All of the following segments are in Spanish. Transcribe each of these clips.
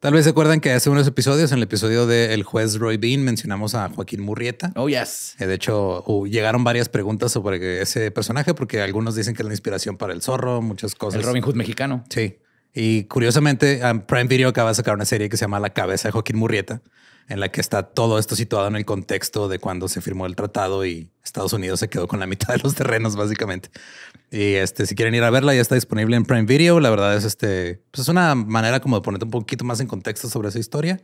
Tal vez se acuerdan que hace unos episodios, en el episodio del El juez Roy Bean, mencionamos a Joaquín Murrieta. Oh, yes. Eh, de hecho, llegaron varias preguntas sobre ese personaje, porque algunos dicen que es la inspiración para el zorro, muchas cosas. El Robin Hood mexicano. Sí. Y curiosamente, ah, Prime Video acaba de sacar una serie que se llama La cabeza de Joaquín Murrieta, en la que está todo esto situado en el contexto de cuando se firmó el tratado y Estados Unidos se quedó con la mitad de los terrenos, básicamente. Y este, si quieren ir a verla, ya está disponible en Prime Video. La verdad es este, pues es una manera como de ponerte un poquito más en contexto sobre esa historia.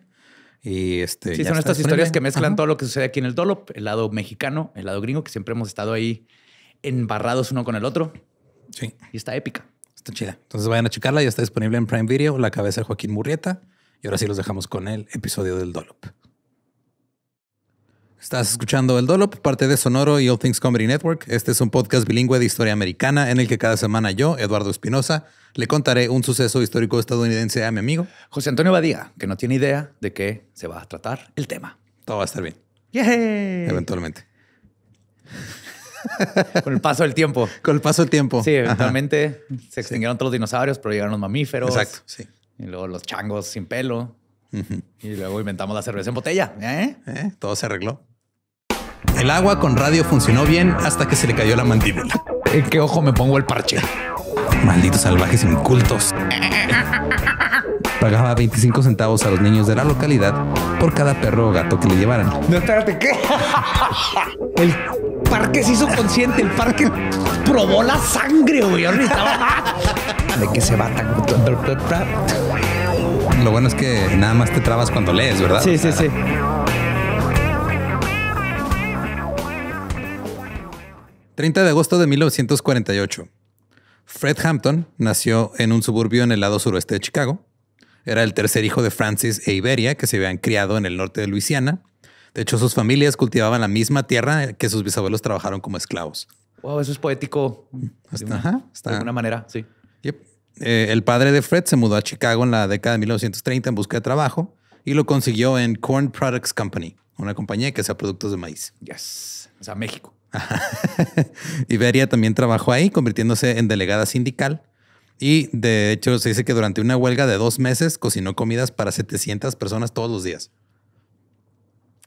Y este, sí, son estas historias que mezclan todo lo que sucede aquí en el Dolop, el lado mexicano, el lado gringo, que siempre hemos estado ahí embarrados uno con el otro. Sí. Y está épica chida. Entonces vayan a checarla. Ya está disponible en Prime Video, La cabeza de Joaquín Murrieta. Y ahora sí los dejamos con el episodio del DOLOP. Estás escuchando El DOLOP, parte de Sonoro y All Things Comedy Network. Este es un podcast bilingüe de historia americana en el que cada semana yo, Eduardo Espinosa, le contaré un suceso histórico estadounidense a mi amigo José Antonio Badía, que no tiene idea de qué se va a tratar el tema. Todo va a estar bien. Eventualmente. Con el paso del tiempo. Con el paso del tiempo. Sí, eventualmente se extinguieron todos los dinosaurios, pero llegaron los mamíferos. Exacto, sí. Y luego los changos sin pelo. Y luego inventamos la cerveza en botella. ¿eh? ¿Eh? Todo se arregló. El agua con radio funcionó bien hasta que se le cayó la mandíbula. ¿En qué ojo me pongo el parche? Malditos salvajes incultos. pagaba 25 centavos a los niños de la localidad por cada perro o gato que le llevaran. No, espérate, ¿qué? El parque se hizo consciente, el parque probó la sangre, güey. De que se va Lo bueno es que nada más te trabas cuando lees, ¿verdad? Sí, sí, sí. 30 de agosto de 1948. Fred Hampton nació en un suburbio en el lado suroeste de Chicago era el tercer hijo de Francis e Iberia, que se habían criado en el norte de Luisiana. De hecho, sus familias cultivaban la misma tierra que sus bisabuelos trabajaron como esclavos. Wow, eso es poético. de, está. de alguna manera, sí. Yep. Eh, el padre de Fred se mudó a Chicago en la década de 1930 en busca de trabajo y lo consiguió en Corn Products Company, una compañía que hacía productos de maíz. Yes. O sea, México. Iberia también trabajó ahí, convirtiéndose en delegada sindical y de hecho se dice que durante una huelga de dos meses cocinó comidas para 700 personas todos los días.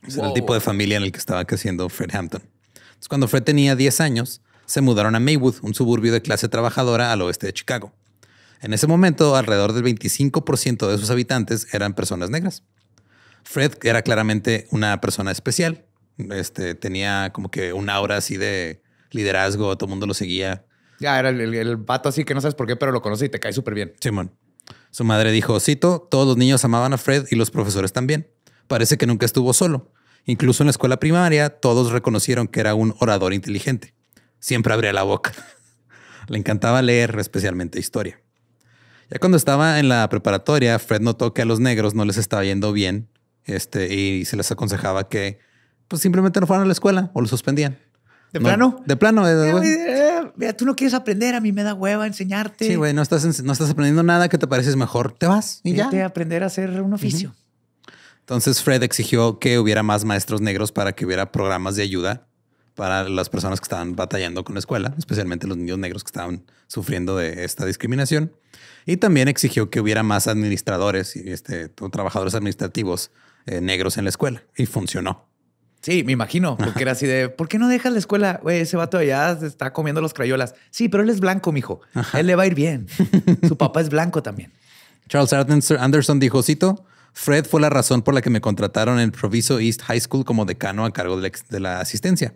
Ese Era el tipo de familia en el que estaba creciendo Fred Hampton. Entonces, cuando Fred tenía 10 años, se mudaron a Maywood, un suburbio de clase trabajadora al oeste de Chicago. En ese momento, alrededor del 25% de sus habitantes eran personas negras. Fred era claramente una persona especial. Este, tenía como que una aura así de liderazgo, todo el mundo lo seguía. Ya era el, el, vato así que no sabes por qué, pero lo conoce y te cae súper bien. Simón. Su madre dijo, cito, todos los niños amaban a Fred y los profesores también. Parece que nunca estuvo solo. Incluso en la escuela primaria, todos reconocieron que era un orador inteligente. Siempre abría la boca. Le encantaba leer, especialmente historia. Ya cuando estaba en la preparatoria, Fred notó que a los negros no les estaba yendo bien este, y se les aconsejaba que pues, simplemente no fueran a la escuela o lo suspendían. ¿De plano? De plano, güey. Eh, eh, eh, tú no quieres aprender, a mí me da hueva enseñarte. Sí, güey, no estás, no estás aprendiendo nada que te pareces mejor. Te vas y ya. a aprender a hacer un oficio. Entonces Fred exigió que hubiera más maestros negros para que hubiera programas de ayuda para las personas que estaban batallando con la escuela, especialmente los niños negros que estaban sufriendo de esta discriminación. Y también exigió que hubiera más administradores y este, trabajadores administrativos negros en la escuela. Y funcionó. Sí, me imagino, porque era así de, ¿por qué no dejas la escuela? Güey, ese vato allá está comiendo los crayolas. Sí, pero él es blanco, mijo. hijo Él le va a ir bien. Su papá es blanco también. Charles Anderson dijo, cito, Fred fue la razón por la que me contrataron en Proviso East High School como decano a cargo de la, asistencia.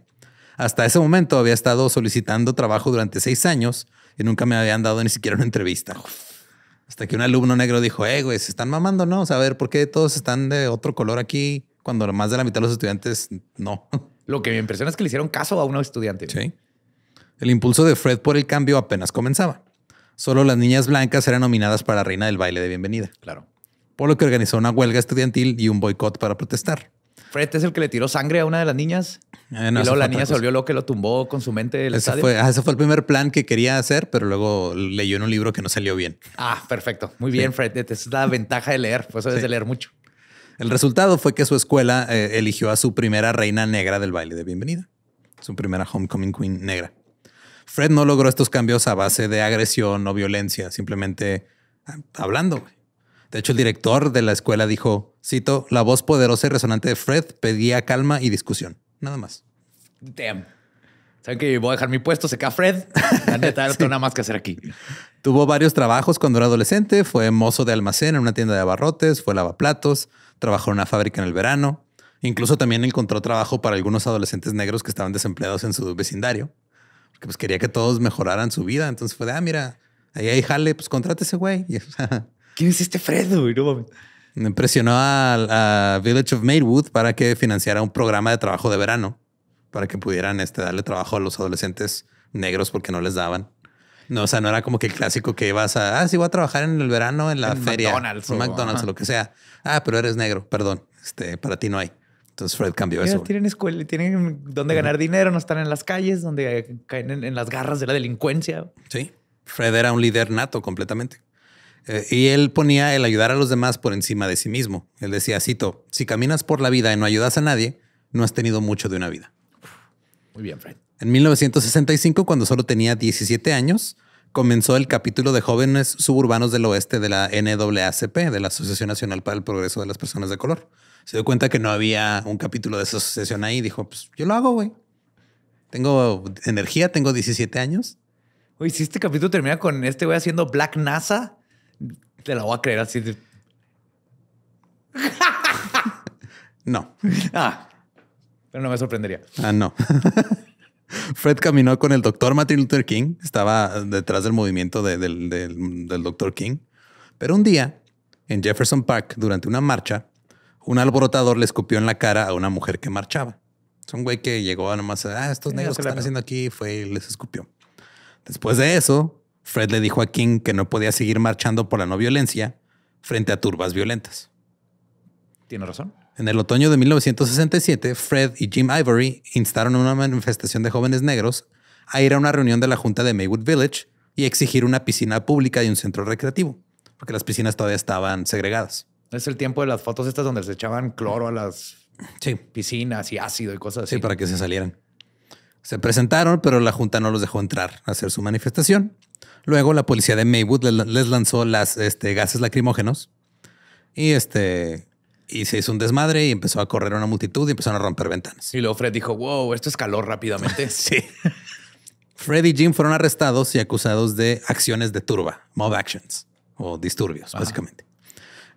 Hasta ese momento había estado solicitando trabajo durante seis años y nunca me habían dado ni siquiera una entrevista. Hasta que un alumno negro dijo, eh, güey, se están mamando, ¿no? a ver, ¿por qué todos están de otro color aquí? cuando más de la mitad de los estudiantes no. Lo que me impresiona es que le hicieron caso a un estudiante. Sí. El impulso de Fred por el cambio apenas comenzaba. Solo las niñas blancas eran nominadas para reina del baile de bienvenida. Claro. Por lo que organizó una huelga estudiantil y un boicot para protestar. Fred es el que le tiró sangre a una de las niñas. Eh, y luego la niña se volvió loca lo tumbó con su mente ah, ese Fue, el primer plan que quería hacer, pero luego leyó en un libro que no salió bien. Ah, perfecto. Muy bien, Fred. Esa es la ventaja de leer. Pues eso de leer mucho. El resultado fue que su escuela eh, eligió a su primera reina negra del baile de bienvenida, su primera homecoming queen negra. Fred no logró estos cambios a base de agresión o violencia, simplemente ah, hablando. De hecho, el director de la escuela dijo, cito, la voz poderosa y resonante de Fred pedía calma y discusión. Nada más. Damn. ¿Saben que voy a dejar mi puesto? Se cae Fred. nada más que hacer aquí. Tuvo varios trabajos cuando era adolescente, fue mozo de almacén en una tienda de abarrotes, fue lavaplatos, trabajó en una fábrica en el verano, incluso también encontró trabajo para algunos adolescentes negros que estaban desempleados en su vecindario, porque pues quería que todos mejoraran su vida, entonces fue de, ah, mira, ahí hay jale, pues contrate ese güey. ¿Quién es este Fredo? Impresionó a, Village of Maywood para que financiara un programa de trabajo de verano para que pudieran este, darle trabajo a los adolescentes negros porque no les daban. No, o sea, no era como que el clásico que vas a, ah, sí, voy a trabajar en el verano en la feria. McDonald's. O McDonald's o lo que sea. Ah, pero eres negro, perdón. Este, para ti no hay. Entonces Fred cambió eso. Tienen escuela, tienen donde ganar dinero, no están en las calles, donde caen en, las garras de la delincuencia. Sí. Fred era un líder nato completamente. Eh, y él ponía el ayudar a los demás por encima de sí mismo. Él decía, cito, si caminas por la vida y no ayudas a nadie, no has tenido mucho de una vida. Muy bien, Fred. En 1965, cuando solo tenía 17 años, comenzó el capítulo de jóvenes suburbanos del oeste de la NAACP, de la Asociación Nacional para el Progreso de las Personas de Color. Se dio cuenta que no había un capítulo de esa asociación ahí y dijo, pues yo lo hago, güey. Tengo energía, tengo 17 años. Güey, si este capítulo termina con este güey haciendo Black NASA, te la voy a creer así. no. Ah, pero no me sorprendería. Ah, no. Fred caminó con el doctor Martin Luther King, estaba detrás del movimiento del, doctor King. Pero un día, en Jefferson Park, durante una marcha, un alborotador le escupió en la cara a una mujer que marchaba. Es un güey que llegó a nomás, ah, estos negros que están haciendo aquí, fue y les escupió. Después de eso, Fred le dijo a King que no podía seguir marchando por la no violencia frente a turbas violentas. Tiene razón. En el otoño de 1967, Fred y Jim Ivory instaron una manifestación de jóvenes negros a ir a una reunión de la Junta de Maywood Village y exigir una piscina pública y un centro recreativo, porque las piscinas todavía estaban segregadas. Es el tiempo de las fotos estas donde se echaban cloro a las piscinas y ácido y cosas así. Sí, para que se salieran. Se presentaron, pero la Junta no los dejó entrar a hacer su manifestación. Luego la policía de Maywood les lanzó las este, gases lacrimógenos y este, y se hizo un desmadre y empezó a correr una multitud y empezaron a romper ventanas. Y luego Fred dijo, wow, esto escaló rápidamente. sí. Fred y Jim fueron arrestados y acusados de acciones de turba, mob actions o disturbios, básicamente,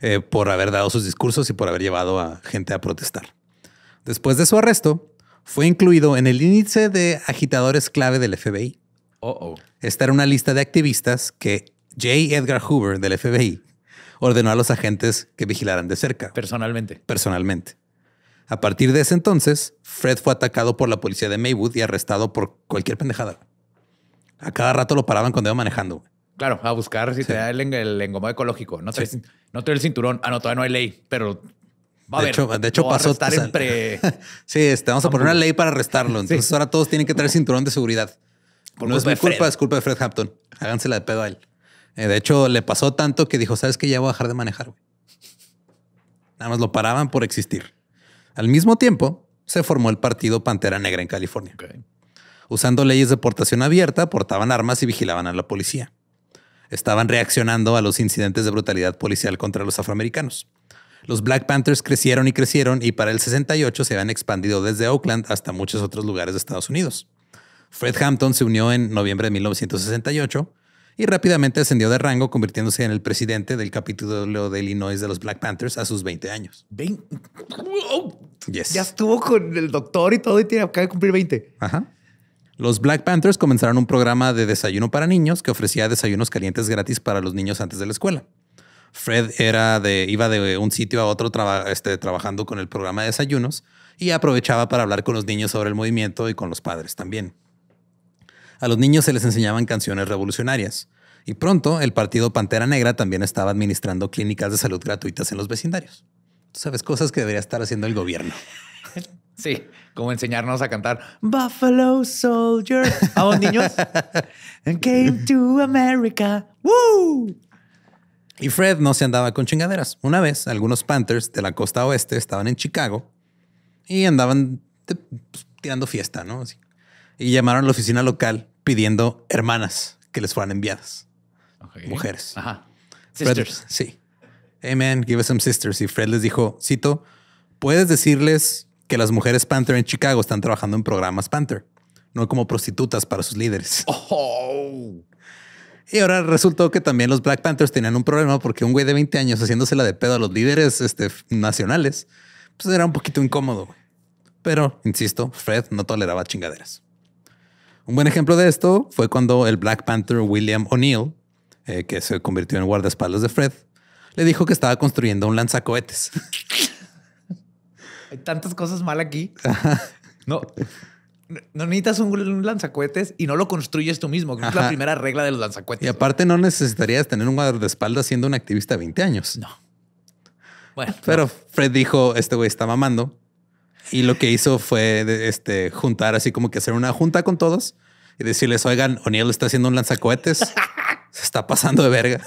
eh, por haber dado sus discursos y por haber llevado a gente a protestar. Después de su arresto, fue incluido en el índice de agitadores clave del FBI. Oh -oh. Esta era una lista de activistas que J. Edgar Hoover del FBI ordenó a los agentes que vigilaran de cerca. Personalmente. Personalmente. A partir de ese entonces, Fred fue atacado por la policía de Maywood y arrestado por cualquier pendejada. A cada rato lo paraban cuando iba manejando. Claro, a buscar si te da el, el engomado ecológico. No trae, el cinturón. Ah, no, todavía no hay ley, pero va de Hecho, de hecho, pasó. A sí, este, vamos a poner una ley para arrestarlo. Entonces ahora todos tienen que traer cinturón de seguridad. no es mi culpa, es culpa de Fred Hampton. Háganse la de pedo a él. Eh, de hecho, le pasó tanto que dijo, ¿sabes qué? Ya voy a dejar de manejar, güey. Nada más lo paraban por existir. Al mismo tiempo, se formó el partido Pantera Negra en California. Usando leyes de portación abierta, portaban armas y vigilaban a la policía. Estaban reaccionando a los incidentes de brutalidad policial contra los afroamericanos. Los Black Panthers crecieron y crecieron y para el 68 se habían expandido desde Oakland hasta muchos otros lugares de Estados Unidos. Fred Hampton se unió en noviembre de 1968 y rápidamente ascendió de rango convirtiéndose en el presidente del capítulo de Illinois de los Black Panthers a sus 20 años. Ya estuvo con el doctor y todo y tiene, acaba de cumplir 20. Ajá. Los Black Panthers comenzaron un programa de desayuno para niños que ofrecía desayunos calientes gratis para los niños antes de la escuela. Fred era de, iba de un sitio a otro este, trabajando con el programa de desayunos y aprovechaba para hablar con los niños sobre el movimiento y con los padres también a los niños se les enseñaban canciones revolucionarias. Y pronto el partido Pantera Negra también estaba administrando clínicas de salud gratuitas en los vecindarios. sabes, cosas que debería estar haciendo el gobierno. Sí, como enseñarnos a cantar Buffalo Soldier a los niños. And came to America. ¡Woo! Y Fred no se andaba con chingaderas. Una vez, algunos Panthers de la costa oeste estaban en Chicago y andaban pues, tirando fiesta, ¿no? y llamaron a la oficina local pidiendo hermanas que les fueran enviadas. Mujeres. Ajá. Sisters. sí. amen give us some sisters. Y Fred les dijo, cito, puedes decirles que las mujeres Panther en Chicago están trabajando en programas Panther, no como prostitutas para sus líderes. Y ahora resultó que también los Black Panthers tenían un problema porque un güey de 20 años haciéndosela de pedo a los líderes este, nacionales, pues era un poquito incómodo. Pero, insisto, Fred no toleraba chingaderas. Un buen ejemplo de esto fue cuando el Black Panther William O'Neill, eh, que se convirtió en guardaespaldas de Fred, le dijo que estaba construyendo un lanzacohetes. Hay tantas cosas mal aquí. No, no necesitas un lanzacohetes y no lo construyes tú mismo, que es la primera regla de los lanzacohetes. Y aparte no necesitarías tener un guardaespaldas siendo un activista de 20 años. No. Bueno. Pero Fred dijo, este güey está mamando. Y lo que hizo fue este, juntar así como que hacer una junta con todos y decirles, oigan, O'Neill está haciendo un lanzacohetes, se está pasando de verga.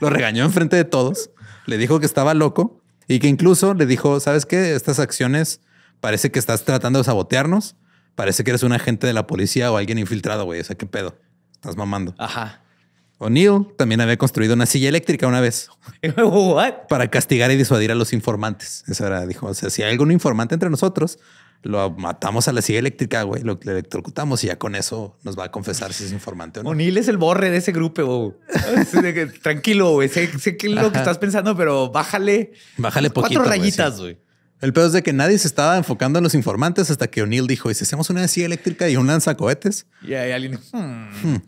Lo regañó enfrente de todos, le dijo que estaba loco y que incluso le dijo, ¿sabes qué? Estas acciones parece que estás tratando de sabotearnos, parece que eres un agente de la policía o alguien infiltrado, güey, o sea, ¿qué pedo? Estás mamando. Ajá. O'Neill también había construido una silla eléctrica una vez. Para castigar y disuadir a los informantes. Eso era, dijo, o sea, si hay algún informante entre nosotros, lo matamos a la silla eléctrica, güey, lo electrocutamos y ya con eso nos va a confesar si es informante o no. O'Neill es el borre de ese grupo, güey. Tranquilo, güey. Sé, lo que estás pensando, pero bájale. Bájale poquito. Cuatro rayitas, güey. El peor es de que nadie se estaba enfocando en los informantes hasta que O'Neill dijo, ¿y si hacemos una silla eléctrica y un lanzacohetes? Y alguien, hmm, hmm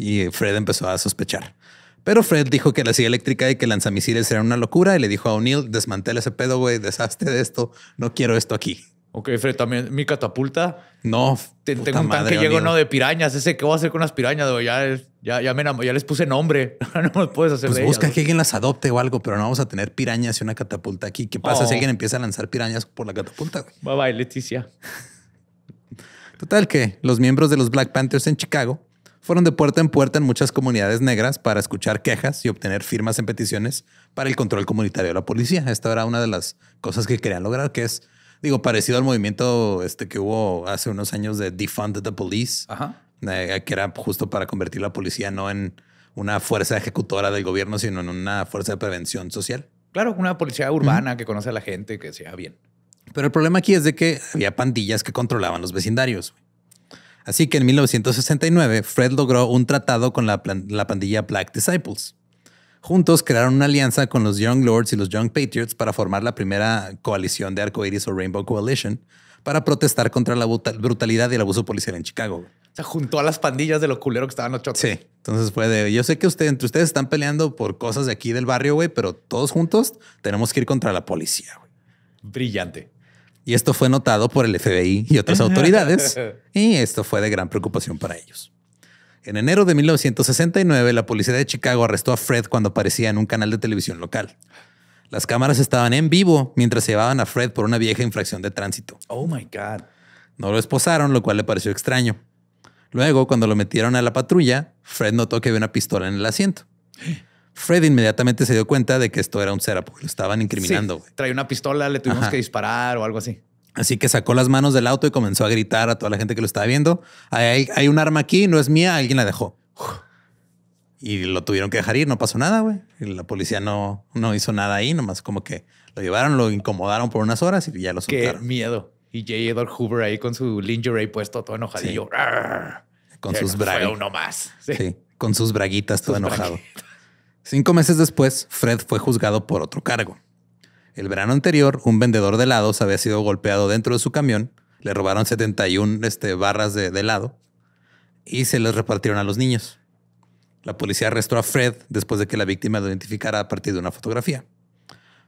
y Fred empezó a sospechar. Pero Fred dijo que la silla eléctrica y que lanzamisiles era una locura y le dijo a O'Neill, desmantela ese pedo, güey, deshazte de esto, no quiero esto aquí. Ok, Fred, también mi catapulta. No. tengo un tanque llego no de pirañas. Ese ¿qué voy a hacer con las pirañas, Ya, ya, ya, ya les puse nombre. no me puedes hacer. Pues de busca que alguien las adopte o algo, pero no vamos a tener pirañas y una catapulta aquí. ¿Qué pasa si alguien empieza a lanzar pirañas por la catapulta? Bye bye, Leticia. Total que los miembros de los Black Panthers en Chicago fueron de puerta en puerta en muchas comunidades negras para escuchar quejas y obtener firmas en peticiones para el control comunitario de la policía. Esta era una de las cosas que querían lograr, que es, digo, parecido al movimiento este que hubo hace unos años de Defund the Police, eh, que era justo para convertir la policía no en una fuerza ejecutora del gobierno, sino en una fuerza de prevención social. Claro, una policía urbana que conoce a la gente, que sea bien. Pero el problema aquí es de que había pandillas que controlaban los vecindarios. Así que en 1969, Fred logró un tratado con la, pandilla Black Disciples. Juntos crearon una alianza con los Young Lords y los Young Patriots para formar la primera coalición de arcoiris o Rainbow Coalition para protestar contra la brutalidad y el abuso policial en Chicago. O sea, juntó a las pandillas de lo culero que estaban los chotos. Sí. Entonces fue de, yo sé que entre ustedes están peleando por cosas de aquí del barrio, güey, pero todos juntos tenemos que ir contra la policía, güey. Brillante y esto fue notado por el FBI y otras autoridades, y esto fue de gran preocupación para ellos. En enero de 1969, la policía de Chicago arrestó a Fred cuando aparecía en un canal de televisión local. Las cámaras estaban en vivo mientras llevaban a Fred por una vieja infracción de tránsito. Oh my God. No lo esposaron, lo cual le pareció extraño. Luego, cuando lo metieron a la patrulla, Fred notó que había una pistola en el asiento. Fred inmediatamente se dio cuenta de que esto era un porque lo estaban incriminando. traía una pistola, le tuvimos que disparar o algo así. Así que sacó las manos del auto y comenzó a gritar a toda la gente que lo estaba viendo. Hay, un arma aquí, no es mía, alguien la dejó. Y lo tuvieron que dejar ir, no pasó nada, güey. La policía no, no hizo nada ahí, nomás como que lo llevaron, lo incomodaron por unas horas y ya lo soltaron. Qué miedo. Y J. Edward Hoover ahí con su lingerie puesto, todo enojadillo. Con sus fue uno más. con sus braguitas, todo enojado. Cinco meses después, Fred fue juzgado por otro cargo. El verano anterior, un vendedor de helados había sido golpeado dentro de su camión, le robaron 71 este, barras de, helado y se les repartieron a los niños. La policía arrestó a Fred después de que la víctima lo identificara a partir de una fotografía.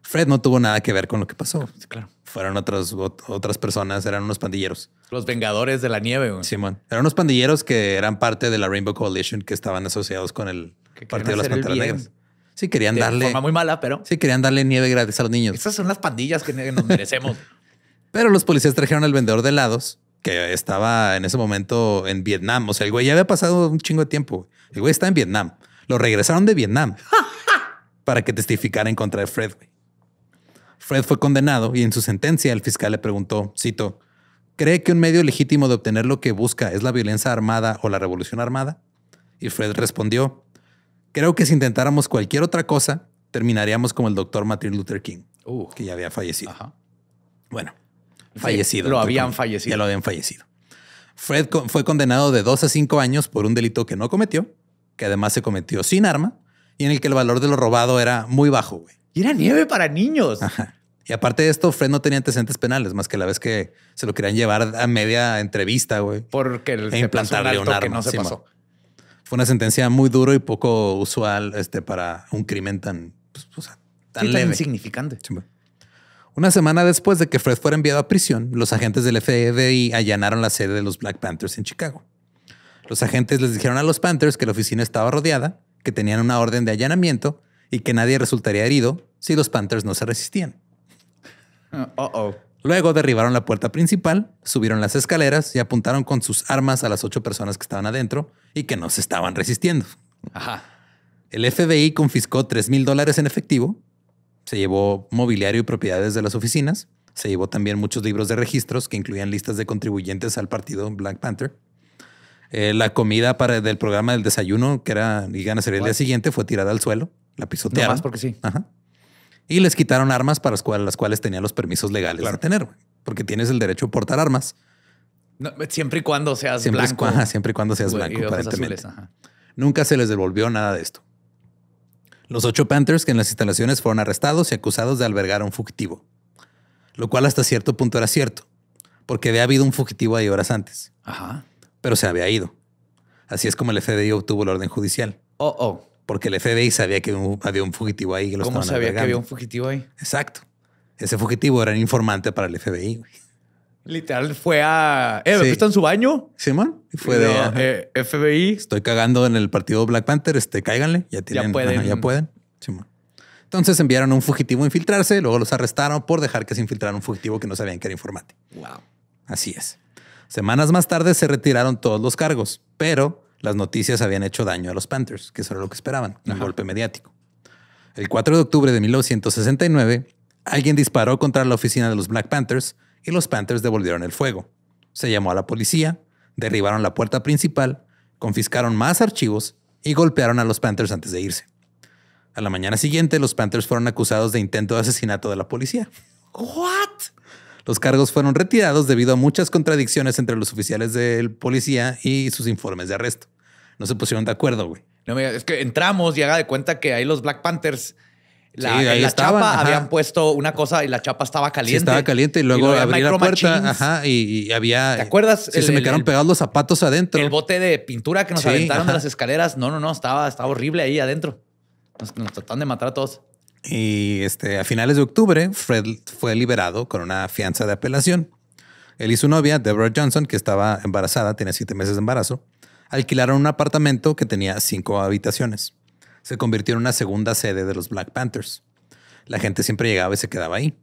Fred no tuvo nada que ver con lo que pasó. claro. Fueron otras, otras personas, eran unos pandilleros. Los Vengadores de la Nieve. Güey. Simón. Eran unos pandilleros que eran parte de la Rainbow Coalition que estaban asociados con el Partido de las Panteras Sí, querían darle. Forma muy mala, pero. Sí, querían darle nieve gratis a los niños. Esas son las pandillas que nos merecemos. pero los policías trajeron al vendedor de helados que estaba en ese momento en Vietnam. O sea, el güey ya había pasado un chingo de tiempo. El güey está en Vietnam. Lo regresaron de Vietnam para que testificara en contra de Fred. Fred fue condenado y en su sentencia el fiscal le preguntó, cito, ¿cree que un medio legítimo de obtener lo que busca es la violencia armada o la revolución armada? Y Fred respondió, Creo que si intentáramos cualquier otra cosa, terminaríamos como el doctor Martin Luther King, que ya había fallecido. Bueno, fallecido. lo habían fallecido. Ya lo habían fallecido. Fred fue condenado de dos a cinco años por un delito que no cometió, que además se cometió sin arma y en el que el valor de lo robado era muy bajo. Güey. Y era nieve para niños. Y aparte de esto, Fred no tenía antecedentes penales, más que la vez que se lo querían llevar a media entrevista, güey. Porque el e implantarle un, Que no se pasó fue una sentencia muy duro y poco usual este, para un crimen tan, pues, tan, insignificante. Una semana después de que Fred fuera enviado a prisión, los agentes del FBI allanaron la sede de los Black Panthers en Chicago. Los agentes les dijeron a los Panthers que la oficina estaba rodeada, que tenían una orden de allanamiento y que nadie resultaría herido si los Panthers no se resistían. Oh oh. Luego derribaron la puerta principal, subieron las escaleras y apuntaron con sus armas a las ocho personas que estaban adentro y que no se estaban resistiendo. Ajá. El FBI confiscó 3 mil dólares en efectivo, se llevó mobiliario y propiedades de las oficinas, se llevó también muchos libros de registros que incluían listas de contribuyentes al partido Black Panther. Eh, la comida para, del programa del desayuno, que era y ganas el día siguiente, fue tirada al suelo. La pisotearon. más porque sí. Ajá y les quitaron armas para las cuales, las tenían los permisos legales para tener, porque tienes el derecho a portar armas. siempre y cuando seas blanco. siempre y cuando seas blanco, aparentemente. Nunca se les devolvió nada de esto. Los ocho Panthers que en las instalaciones fueron arrestados y acusados de albergar a un fugitivo, lo cual hasta cierto punto era cierto, porque había habido un fugitivo ahí horas antes. Ajá. Pero se había ido. Así es como el FBI obtuvo la orden judicial. Oh, oh porque el FBI sabía que había un fugitivo ahí. Que ¿Cómo sabía que había un fugitivo ahí? Exacto. Ese fugitivo era un informante para el FBI. Literal fue a... ¿Está eh, en su baño? Simón. fue de... Eh, FBI. Estoy cagando en el partido Black Panther, este, cáiganle. Ya, tienen, ya pueden. Simón. Entonces enviaron a un fugitivo a infiltrarse, luego los arrestaron por dejar que se infiltrara un fugitivo que no sabían que era informante. Wow. Así es. Semanas más tarde se retiraron todos los cargos, pero las noticias habían hecho daño a los Panthers, que eso era lo que esperaban, un golpe mediático. El 4 de octubre de 1969, alguien disparó contra la oficina de los Black Panthers y los Panthers devolvieron el fuego. Se llamó a la policía, derribaron la puerta principal, confiscaron más archivos y golpearon a los Panthers antes de irse. A la mañana siguiente, los Panthers fueron acusados de intento de asesinato de la policía. ¿What? Los cargos fueron retirados debido a muchas contradicciones entre los oficiales del policía y sus informes de arresto. No se pusieron de acuerdo, güey. es que entramos y haga de cuenta que ahí los Black Panthers. La, chapa habían puesto una cosa y la chapa estaba caliente. estaba caliente y luego, abrieron la puerta ajá, y, había. ¿Te acuerdas? se me quedaron pegados los zapatos adentro. El bote de pintura que nos aventaron de las escaleras. No, no, no, estaba, estaba horrible ahí adentro. Nos, nos tratan de matar a todos. Y este, a finales de octubre, Fred fue liberado con una fianza de apelación. Él y su novia, Deborah Johnson, que estaba embarazada, tenía siete meses de embarazo, alquilaron un apartamento que tenía cinco habitaciones. Se convirtió en una segunda sede de los Black Panthers. La gente siempre llegaba y se quedaba ahí.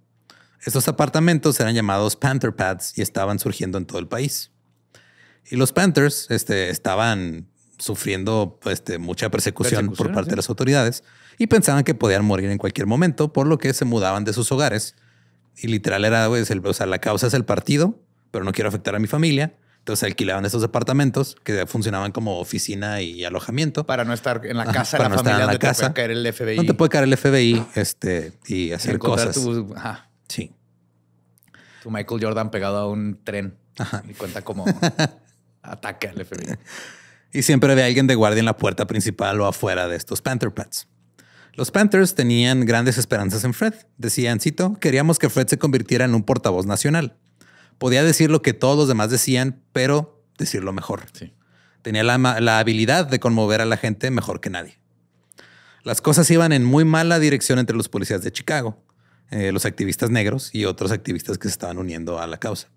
Estos apartamentos eran llamados Panther Pads y estaban surgiendo en todo el país. Y los Panthers este, estaban sufriendo este, mucha persecución, por parte de las autoridades y pensaban que podían morir en cualquier momento, por lo que se mudaban de sus hogares. Y literal era, pues, o sea, la causa es el partido, pero no quiero afectar a mi familia. Entonces alquilaban esos departamentos que funcionaban como oficina y alojamiento. Para no estar en la casa la no familia, en la no te puede caer el FBI. No te puede caer el FBI este, y hacer cosas. Sí. Tu Michael Jordan pegado a un tren. Ajá. Y cuenta como ataque al FBI. Y siempre había alguien de guardia en la puerta principal o afuera de estos Panther Pets. Los Panthers tenían grandes esperanzas en Fred. Decían, cito, queríamos que Fred se convirtiera en un portavoz nacional. Podía decir lo que todos los demás decían, pero decirlo mejor. Tenía la, habilidad de conmover a la gente mejor que nadie. Las cosas iban en muy mala dirección entre los policías de Chicago, eh, los activistas negros y otros activistas que se estaban uniendo a la causa.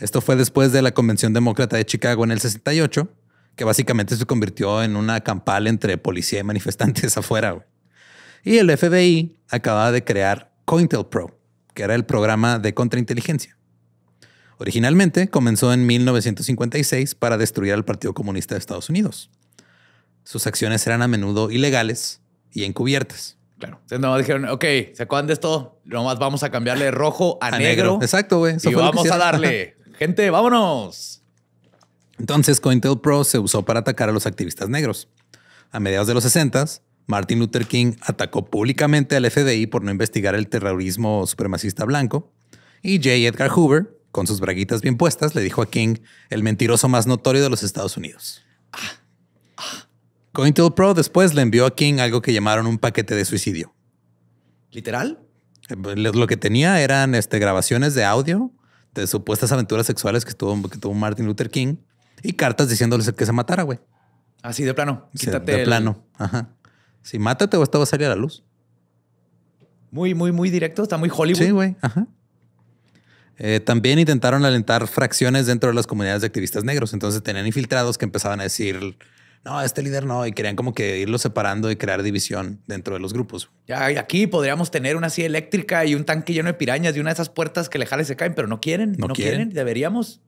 Esto fue después de la Convención Demócrata de Chicago en el 68, que básicamente se convirtió en una campal entre policía y manifestantes afuera. Y el FBI acababa de crear COINTELPRO, que era el programa de contrainteligencia. Originalmente comenzó en 1956 para destruir al Partido Comunista de Estados Unidos. Sus acciones eran a menudo ilegales y encubiertas. Claro. no, dijeron, ok, ¿se acuerdan de esto? Nomás vamos a cambiarle de rojo a, negro. negro. Exacto, güey. y vamos a darle. Gente, vámonos. Entonces, COINTELPRO se usó para atacar a los activistas negros. A mediados de los 60, Martin Luther King atacó públicamente al FBI por no investigar el terrorismo supremacista blanco, y J. Edgar Hoover, con sus braguitas bien puestas, le dijo a King el mentiroso más notorio de los Estados Unidos. COINTELPRO después le envió a King algo que llamaron un paquete de suicidio. ¿Literal? Eh, lo que tenía eran este, grabaciones de audio de supuestas aventuras sexuales que tuvo Martin Luther King y cartas diciéndoles el que se matara, güey. Así de plano. Quítate. de plano. Ajá. Si mátate o esto va a salir a la luz. Muy, muy, muy directo. Está muy Hollywood. Sí, güey. Ajá. Eh, también intentaron alentar fracciones dentro de las comunidades de activistas negros. Entonces tenían infiltrados que empezaban a decir, no, este líder no, y querían como que irlo separando y crear división dentro de los grupos. Ya, y aquí podríamos tener una silla eléctrica y un tanque lleno de pirañas y una de esas puertas que le jales se caen, pero no quieren, no, quieren. deberíamos.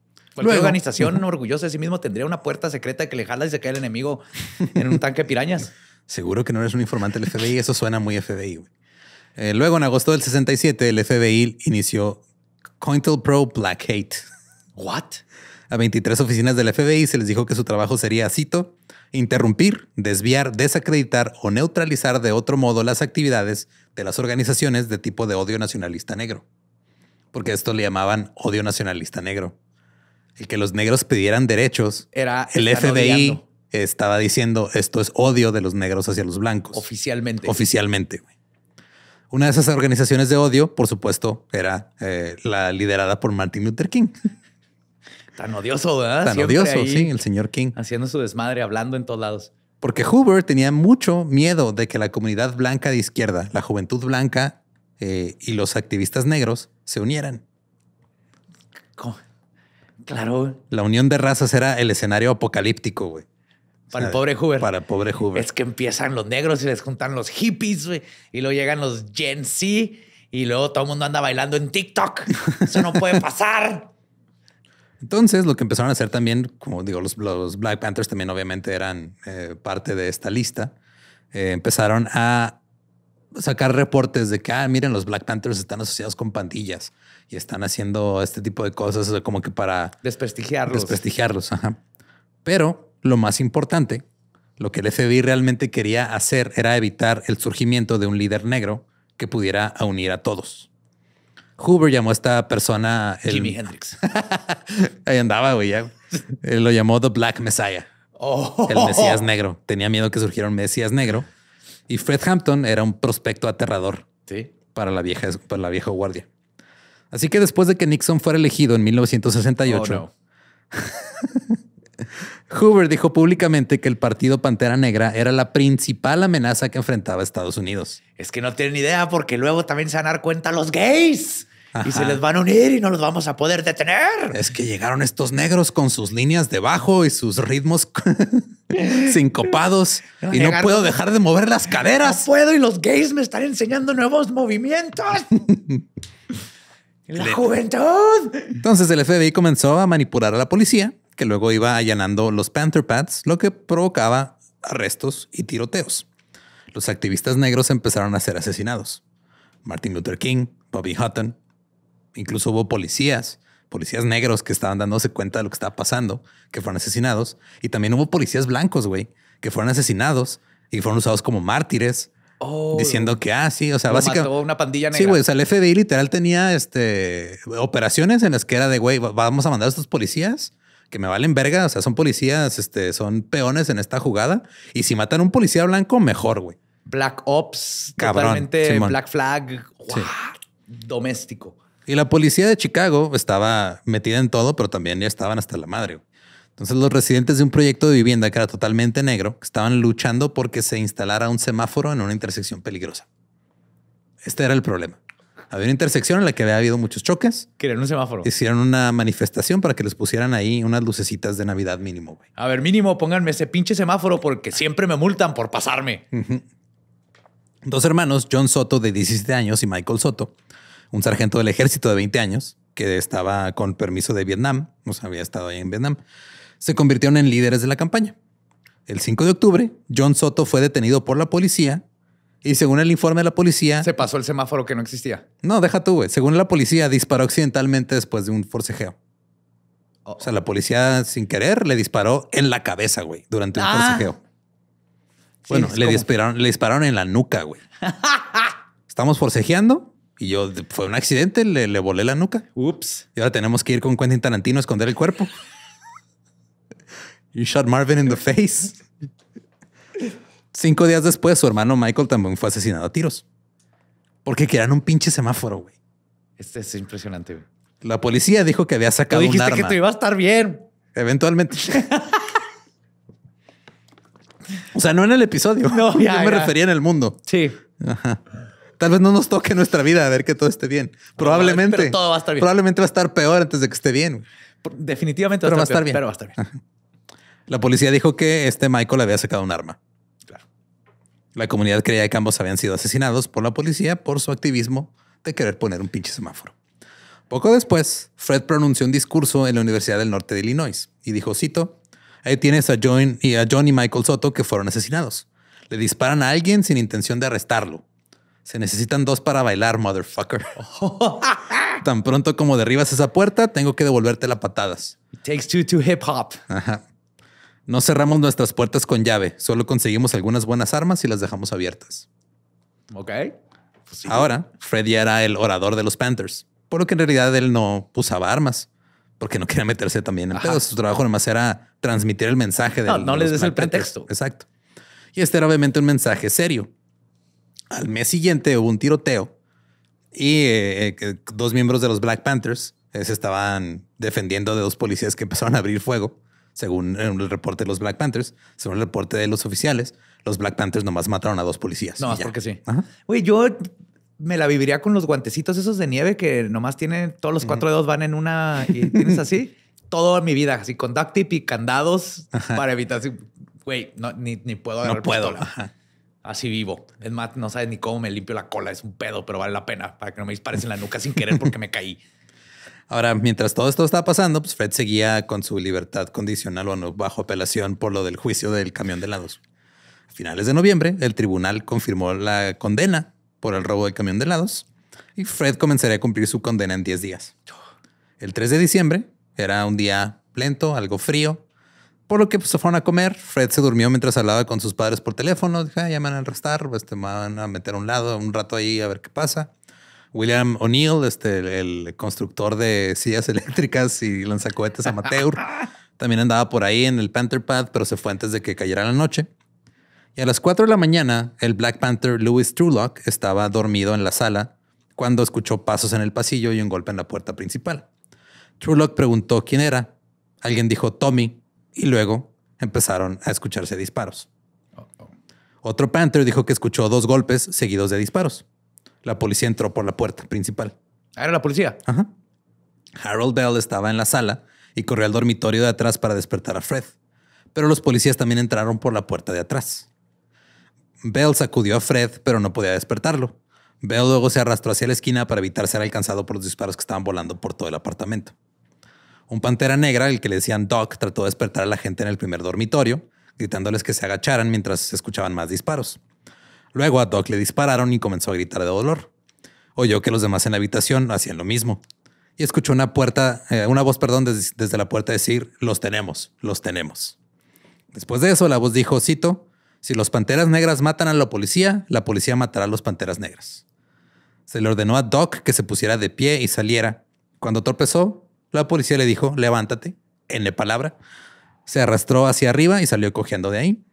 Cualquier organización orgullosa de sí mismo tendría una puerta secreta que le jala y se cae el enemigo en un tanque de pirañas. Seguro que no eres un informante del FBI. Eso suena muy FBI. Eh, luego, en agosto del 67, el FBI inició Cointelpro Pro Black Hate. ¿What? A 23 oficinas del FBI se les dijo que su trabajo sería, cito, interrumpir, desviar, desacreditar o neutralizar de otro modo las actividades de las organizaciones de tipo de odio nacionalista negro. Porque esto le llamaban odio nacionalista negro el que los negros pidieran derechos, era el FBI estaba diciendo esto es odio de los negros hacia los blancos. Oficialmente. Oficialmente. Una de esas organizaciones de odio, por supuesto, era eh, la liderada por Martin Luther King. Tan odioso, ¿verdad? Tan odioso, sí, el señor King. Haciendo su desmadre, hablando en todos lados. Porque Hoover tenía mucho miedo de que la comunidad blanca de izquierda, la juventud blanca eh, y los activistas negros se unieran. Claro. La unión de razas era el escenario apocalíptico, güey. Para el pobre Hoover. Para el pobre Hoover. Es que empiezan los negros y les juntan los hippies, güey. Y luego llegan los Gen Z y luego todo el mundo anda bailando en TikTok. Eso no puede pasar. Entonces, lo que empezaron a hacer también, como digo, los, Black Panthers también obviamente eran eh, parte de esta lista, eh, empezaron a sacar reportes de que, ah, miren, los Black Panthers están asociados con pandillas y están haciendo este tipo de cosas como que para desprestigiarlos. Desprestigiarlos, ajá. Pero lo más importante, lo que el FBI realmente quería hacer era evitar el surgimiento de un líder negro que pudiera unir a todos. Hoover llamó a esta persona Jimi Hendrix. Ahí andaba, güey. Lo llamó The Black Messiah. Oh. El Mesías Negro. Tenía miedo que surgiera un Mesías Negro. Y Fred Hampton era un prospecto aterrador. Para la vieja, para la vieja guardia. Así que después de que Nixon fuera elegido en 1968, Hoover dijo públicamente que el partido Pantera Negra era la principal amenaza que enfrentaba Estados Unidos. Es que no tienen idea porque luego también se van a dar cuenta los gays. Y se les van a unir y no los vamos a poder detener. Es que llegaron estos negros con sus líneas de bajo y sus ritmos sincopados. y no puedo dejar de mover las caderas. No puedo y los gays me están enseñando nuevos movimientos. ¡La juventud! Entonces el FBI comenzó a manipular a la policía, que luego iba allanando los Panther Pads, lo que provocaba arrestos y tiroteos. Los activistas negros empezaron a ser asesinados. Martin Luther King, Bobby Hutton, incluso hubo policías, policías negros que estaban dándose cuenta de lo que estaba pasando, que fueron asesinados, y también hubo policías blancos, güey, que fueron asesinados y fueron usados como mártires Oh. diciendo que, ah, sí, o sea, básicamente. una pandilla negra. Sí, güey, o sea, el FBI literal tenía este, operaciones en las que era de, güey, vamos a mandar a estos policías que me valen verga, o sea, son policías, este, son peones en esta jugada. Y si matan a un policía blanco, mejor, güey. Black Ops, Cabrón, totalmente Black Flag, doméstico. Y la policía de Chicago estaba metida en todo, pero también ya estaban hasta la madre. Güey. Entonces los residentes de un proyecto de vivienda que era totalmente negro estaban luchando porque se instalara un semáforo en una intersección peligrosa. Este era el problema. Había una intersección en la que había habido muchos choques. Querían un semáforo. Hicieron una manifestación para que les pusieran ahí unas lucecitas de Navidad mínimo, A ver, mínimo, pónganme ese pinche semáforo porque siempre me multan por pasarme. Dos hermanos, John Soto de 17 años y Michael Soto, un sargento del ejército de 20 años que estaba con permiso de Vietnam, no sea, había estado ahí en Vietnam, se convirtieron en líderes de la campaña. El 5 de octubre, John Soto fue detenido por la policía y según el informe de la policía... Se pasó el semáforo que no existía. No, deja tú, güey. Según la policía, disparó accidentalmente después de un forcejeo. Oh. O sea, la policía sin querer le disparó en la cabeza, güey, durante un ah. forcejeo. Bueno, le, dispararon, le dispararon en la nuca, güey. Estamos forcejeando y yo fue un accidente, le, le volé la nuca. Ups. Y ahora tenemos que ir con Quentin Tarantino a esconder el cuerpo. You shot Marvin in the face. Cinco días después, su hermano Michael también fue asesinado a tiros. Porque querían un pinche semáforo, güey. Este es impresionante, güey. La policía dijo que había sacado un arma. dijiste que te iba a estar bien. Eventualmente. o sea, no en el episodio. No, Yo me refería en el mundo. Sí. Tal vez no nos toque nuestra vida a ver que todo esté bien. Probablemente. todo va a estar bien. Probablemente va a estar peor antes de que esté bien. Definitivamente va, a estar bien. Pero va a estar bien. La policía dijo que este Michael había sacado un arma. Claro. La comunidad creía que ambos habían sido asesinados por la policía por su activismo de querer poner un pinche semáforo. Poco después, Fred pronunció un discurso en la Universidad del Norte de Illinois y dijo, cito, ahí tienes a John y, a John y Michael Soto que fueron asesinados. Le disparan a alguien sin intención de arrestarlo. Se necesitan dos para bailar, motherfucker. Tan pronto como derribas esa puerta, tengo que devolverte las patadas. It takes two to hip hop. No cerramos nuestras puertas con llave, solo conseguimos algunas buenas armas y las dejamos abiertas. Ok. Pues Ahora, Freddy era el orador de los Panthers, por lo que en realidad él no usaba armas, porque no quería meterse también en pedos. Su trabajo nomás era transmitir el mensaje de no, no les des el pretexto. Exacto. Y este era obviamente un mensaje serio. Al mes siguiente hubo un tiroteo y eh, eh, dos miembros de los Black Panthers se estaban defendiendo de dos policías que empezaron a abrir fuego según eh, el reporte de los Black Panthers, según el reporte de los oficiales, los Black Panthers nomás mataron a dos policías. No, porque sí. Güey, yo me la viviría con los guantecitos esos de nieve que nomás tienen todos los cuatro dedos van en una y tienes así toda mi vida, así con duct tape y candados para evitar Güey, ni, puedo no puedo. Así vivo. Es más, no sabes ni cómo me limpio la cola. Es un pedo, pero vale la pena para que no me dispares en la nuca sin querer porque me caí. Ahora, mientras todo esto estaba pasando, pues, Fred seguía con su libertad condicional o no bajo apelación por lo del juicio del camión de helados. A finales de noviembre, el tribunal confirmó la condena por el robo del camión de helados y Fred comenzaría a cumplir su condena en 10 días. El 3 de diciembre era un día lento, algo frío, por lo que pues, se fueron a comer. Fred se durmió mientras hablaba con sus padres por teléfono. Dije, ah, ya me van a pues te van a meter a un lado un rato ahí a ver qué pasa. William O'Neill, este, el, constructor de sillas eléctricas y lanzacohetes amateur, también andaba por ahí en el Panther Pad, pero se fue antes de que cayera la noche. Y a las 4 de la mañana, el Black Panther Louis Trulock estaba dormido en la sala cuando escuchó pasos en el pasillo y un golpe en la puerta principal. Trulock preguntó quién era. Alguien dijo Tommy y luego empezaron a escucharse disparos. Otro Panther dijo que escuchó dos golpes seguidos de disparos. La policía entró por la puerta principal. Ah, era la policía. Ajá. Harold Bell estaba en la sala y corrió al dormitorio de atrás para despertar a Fred. Pero los policías también entraron por la puerta de atrás. Bell sacudió a Fred, pero no podía despertarlo. Bell luego se arrastró hacia la esquina para evitar ser alcanzado por los disparos que estaban volando por todo el apartamento. Un pantera negra, el que le decían Doc, trató de despertar a la gente en el primer dormitorio, gritándoles que se agacharan mientras se escuchaban más disparos. Luego a Doc le dispararon y comenzó a gritar de dolor. Oyó que los demás en la habitación hacían lo mismo y escuchó una puerta, eh, una voz, perdón, desde la puerta decir: Los tenemos, los tenemos. Después de eso, la voz dijo: Cito, si los panteras negras matan a la policía, la policía matará a los panteras negras. Se le ordenó a Doc que se pusiera de pie y saliera. Cuando torpezó, la policía le dijo: Levántate, en palabra. Se arrastró hacia arriba y salió cogiendo de ahí.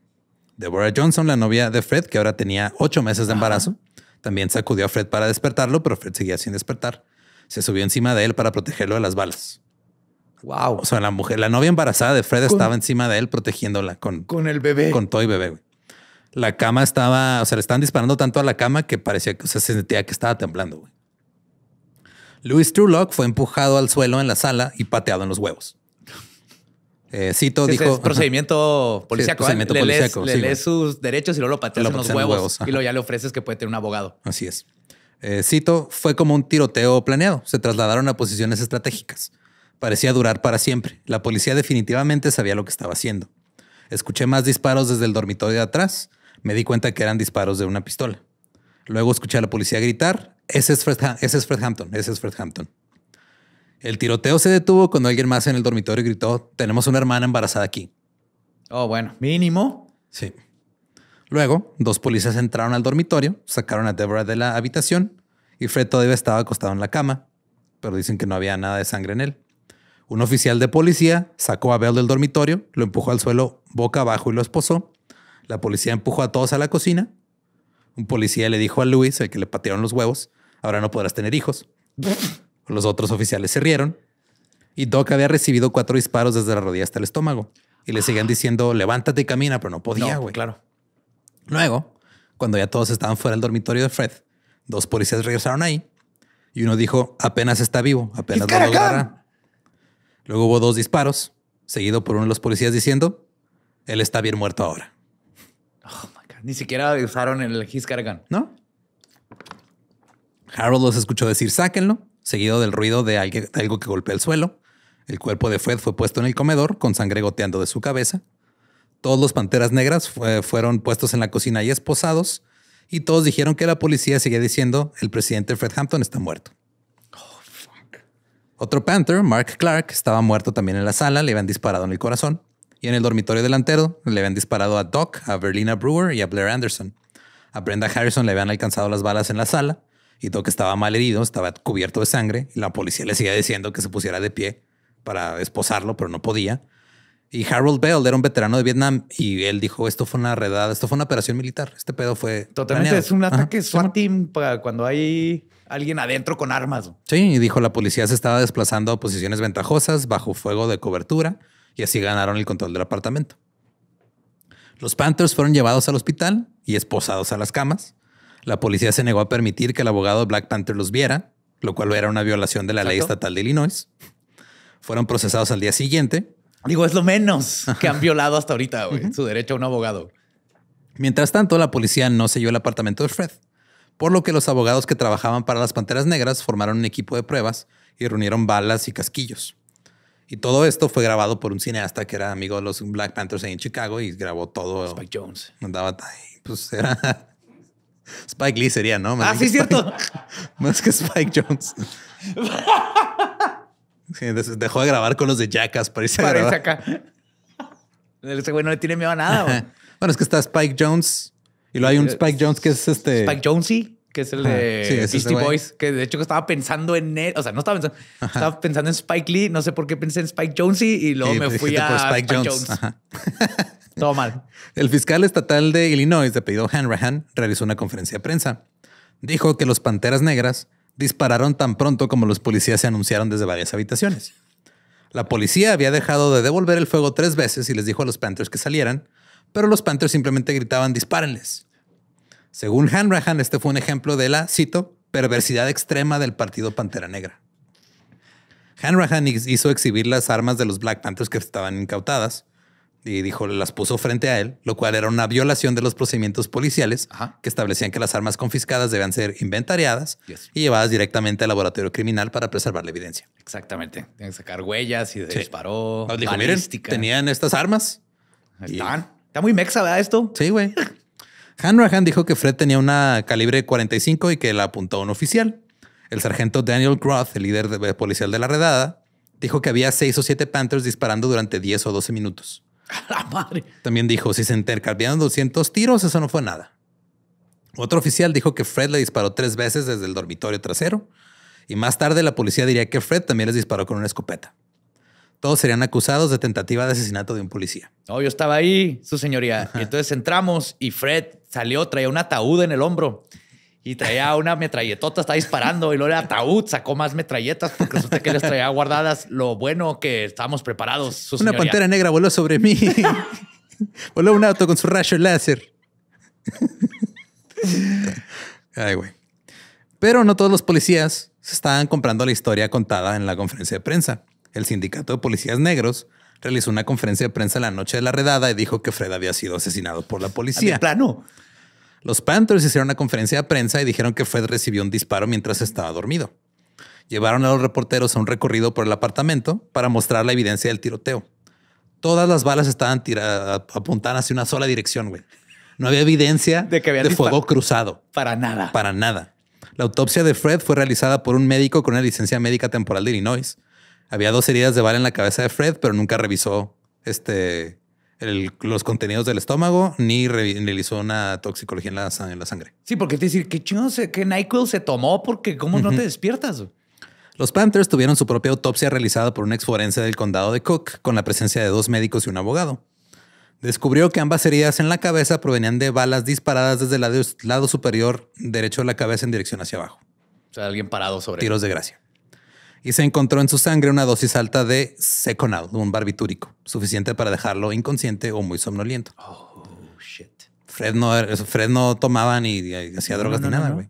Deborah Johnson, la novia de Fred, que ahora tenía ocho meses de embarazo, también sacudió a Fred para despertarlo, pero Fred seguía sin despertar. Se subió encima de él para protegerlo de las balas. Wow. O sea, la mujer, la novia embarazada de Fred estaba encima de él protegiéndola con, con el bebé. Con todo y bebé. La cama estaba, o sea, le estaban disparando tanto a la cama que parecía que o sea, se sentía que estaba temblando. Güey. Louis Trulock fue empujado al suelo en la sala y pateado en los huevos. Eh, Cito dijo. procedimiento policíaco. ¿eh? lees, sus derechos y luego lo pateas los huevos. y ya le ofreces que puede tener un abogado. Así es. Eh, Cito fue como un tiroteo planeado. Se trasladaron a posiciones estratégicas. Parecía durar para siempre. La policía definitivamente sabía lo que estaba haciendo. Escuché más disparos desde el dormitorio de atrás. Me di cuenta que eran disparos de una pistola. Luego escuché a la policía gritar: Ese es ese es Fred Hampton, ese es Fred Hampton. El tiroteo se detuvo cuando alguien más en el dormitorio gritó, tenemos una hermana embarazada aquí. Oh, bueno, mínimo. Sí. Luego, dos policías entraron al dormitorio, sacaron a Deborah de la habitación y Fred todavía estaba acostado en la cama, pero dicen que no había nada de sangre en él. Un oficial de policía sacó a Bell del dormitorio, lo empujó al suelo boca abajo y lo esposó. La policía empujó a todos a la cocina. Un policía le dijo a Luis, el que le patearon los huevos, ahora no podrás tener hijos. Los otros oficiales se rieron y Doc había recibido cuatro disparos desde la rodilla hasta el estómago. Y le seguían diciendo, levántate y camina, pero no podía, güey. claro. Luego, cuando ya todos estaban fuera del dormitorio de Fred, dos policías regresaron ahí y uno dijo, apenas está vivo, apenas lo logrará. Luego hubo dos disparos, seguido por uno de los policías diciendo, él está bien muerto ahora. Oh, my God. Ni siquiera usaron el His Cargan. ¿No? Harold los escuchó decir, sáquenlo, seguido del ruido de algo que golpea el suelo. El cuerpo de Fred fue puesto en el comedor, con sangre goteando de su cabeza. Todos los panteras negras fueron puestos en la cocina y esposados, y todos dijeron que la policía seguía diciendo el presidente Fred Hampton está muerto. Oh, Otro Panther, Mark Clark, estaba muerto también en la sala, le habían disparado en el corazón. Y en el dormitorio delantero le habían disparado a Doc, a Berlina Brewer y a Blair Anderson. A Brenda Harrison le habían alcanzado las balas en la sala y todo que estaba mal herido, estaba cubierto de sangre y la policía le seguía diciendo que se pusiera de pie para esposarlo, pero no podía. Y Harold Bell era un veterano de Vietnam y él dijo, esto fue una redada, esto fue una operación militar, este pedo fue... Totalmente, es un ataque SWAT cuando hay alguien adentro con armas. Sí, y dijo, la policía se estaba desplazando a posiciones ventajosas bajo fuego de cobertura y así ganaron el control del apartamento. Los Panthers fueron llevados al hospital y esposados a las camas. La policía se negó a permitir que el abogado Black Panther los viera, lo cual era una violación de la ley estatal de Illinois. Fueron procesados al día siguiente. Digo, es lo menos que han violado hasta ahorita, su derecho a un abogado. Mientras tanto, la policía no selló el apartamento de Fred, por lo que los abogados que trabajaban para las Panteras Negras formaron un equipo de pruebas y reunieron balas y casquillos. Y todo esto fue grabado por un cineasta que era amigo de los Black Panthers ahí en Chicago y grabó todo. Spike Jones. Andaba pues era Spike Lee sería, ¿no? ah, sí, es cierto. Más que Spike Jones. dejó de grabar con los de Jackass para irse Parece a Ese güey no le tiene miedo a nada. bueno, es que está Spike Jones y luego hay un Spike Jones que es este. Spike Jonesy, que es el de Beastie Boys, que de hecho estaba pensando en él. O sea, no estaba pensando. Estaba pensando en Spike Lee. No sé por qué pensé en Spike Jonesy y luego me fui a Spike, Jones. Todo mal. El fiscal estatal de Illinois, de pedido Hanrahan, realizó una conferencia de prensa. Dijo que los panteras negras dispararon tan pronto como los policías se anunciaron desde varias habitaciones. La policía había dejado de devolver el fuego tres veces y les dijo a los Panthers que salieran, pero los Panthers simplemente gritaban dispárenles. Según Hanrahan, este fue un ejemplo de la, cito, perversidad extrema del partido Pantera Negra. Hanrahan hizo exhibir las armas de los Black Panthers que estaban incautadas, y dijo, las puso frente a él, lo cual era una violación de los procedimientos policiales que establecían que las armas confiscadas debían ser inventariadas y llevadas directamente al laboratorio criminal para preservar la evidencia. Exactamente. Tienen que sacar huellas y disparó. miren, tenían estas armas. Están. Está muy mexa, ¿verdad? Esto. Sí, güey. Hanrahan dijo que Fred tenía una calibre 45 y que la apuntó a un oficial. El sargento Daniel Groth, el líder de eh, policial de la redada, dijo que había seis o siete Panthers disparando durante 10 o 12 minutos. la madre. También dijo, si se intercambiaron 200 tiros, eso no fue nada. Otro oficial dijo que Fred le disparó tres veces desde el dormitorio trasero y más tarde la policía diría que Fred también les disparó con una escopeta. Todos serían acusados de tentativa de asesinato de un policía. No, yo estaba ahí, su señoría. Y entonces entramos y Fred salió, traía un ataúd en el hombro y traía una metralletota, estaba disparando y luego el ataúd sacó más metralletas porque resulta que les traía guardadas lo bueno que estábamos preparados. una pantera negra voló sobre mí. voló un auto con su rayo láser. Ay, güey. Pero no todos los policías se estaban comprando la historia contada en la conferencia de prensa. El sindicato de policías negros realizó una conferencia de prensa la noche de la redada y dijo que Fred había sido asesinado por la policía. plan, ah, plano? Los Panthers hicieron una conferencia de prensa y dijeron que Fred recibió un disparo mientras estaba dormido. Llevaron a los reporteros a un recorrido por el apartamento para mostrar la evidencia del tiroteo. Todas las balas estaban apuntadas hacia una sola dirección, güey. No había evidencia de, que fuego cruzado. Para nada. Para nada. La autopsia de Fred fue realizada por un médico con una licencia médica temporal de Illinois. Había dos heridas de bala en la cabeza de Fred, pero nunca revisó este, los contenidos del estómago ni realizó una toxicología en la, sangre. Sí, porque te decir, qué chingón, qué NyQuil se tomó porque cómo no te despiertas. Los Panthers tuvieron su propia autopsia realizada por un ex forense del condado de Cook con la presencia de dos médicos y un abogado. Descubrió que ambas heridas en la cabeza provenían de balas disparadas desde el lado, lado superior derecho de la cabeza en dirección hacia abajo. O sea, alguien parado sobre. Tiros de gracia y se encontró en su sangre una dosis alta de Seconal, un barbitúrico, suficiente para dejarlo inconsciente o muy somnoliento. Oh, shit. Fred no, er, tomaba ni, hacía drogas ni nada, güey.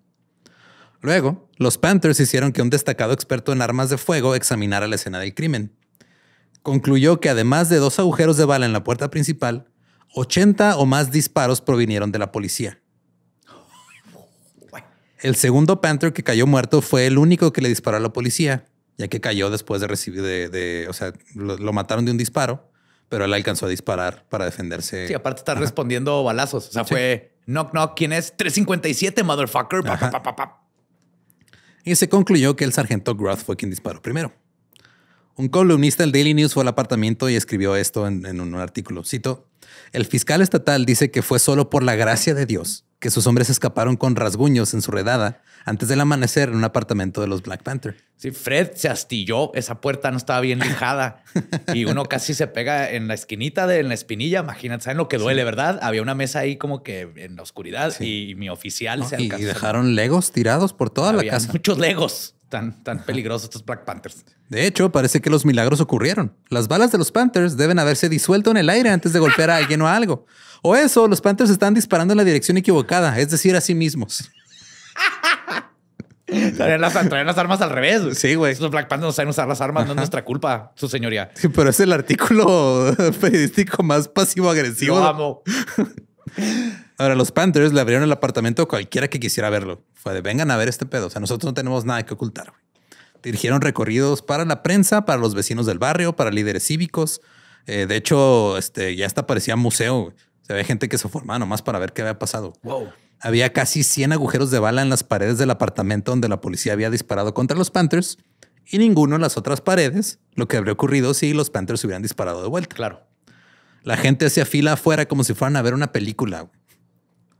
Luego, los Panthers hicieron que un destacado experto en armas de fuego examinara la escena del crimen. Concluyó que además de dos agujeros de bala en la puerta principal, 80 o más disparos provinieron de la policía. El segundo Panther que cayó muerto fue el único que le disparó a la policía, ya que cayó después de recibir, de, o sea, lo, mataron de un disparo, pero él alcanzó a disparar para defenderse. Sí, aparte está respondiendo balazos. O sea, fue knock, knock, ¿quién es? 357, motherfucker. y se concluyó que el sargento Groth fue quien disparó primero. Un columnista del Daily News fue al apartamento y escribió esto en un artículo. Cito, el fiscal estatal dice que fue solo por la gracia de Dios que sus hombres escaparon con rasguños en su redada antes del amanecer en un apartamento de los Black Panther. Sí, Fred se astilló, esa puerta no estaba bien lijada y uno casi se pega en la esquinita de la espinilla, imagínate, ¿saben lo que duele, verdad? Había una mesa ahí como que en la oscuridad y mi oficial se alcanzó. Y dejaron legos tirados por toda la casa. Muchos legos. Tan, tan peligrosos estos Black Panthers. De hecho, parece que los milagros ocurrieron. Las balas de los Panthers deben haberse disuelto en el aire antes de golpear a alguien o a algo o eso, los Panthers están disparando en la dirección equivocada, es decir, a sí mismos. Traen las, armas al revés. Sí, güey. Los Black Panthers no saben usar las armas, no es nuestra culpa, su señoría. Sí, pero es el artículo periodístico más pasivo-agresivo. Vamos. Ahora, los Panthers le abrieron el apartamento a cualquiera que quisiera verlo. Fue de vengan a ver este pedo. O sea, nosotros no tenemos nada que ocultar. Dirigieron recorridos para la prensa, para los vecinos del barrio, para líderes cívicos. Eh, de hecho, este, ya hasta parecía museo. güey. O sea, había gente que se formaba nomás para ver qué había pasado. Wow. Había casi 100 agujeros de bala en las paredes del apartamento donde la policía había disparado contra los Panthers y ninguno en las otras paredes, lo que habría ocurrido si los Panthers hubieran disparado de vuelta. Claro. La gente hacía fila afuera como si fueran a ver una película.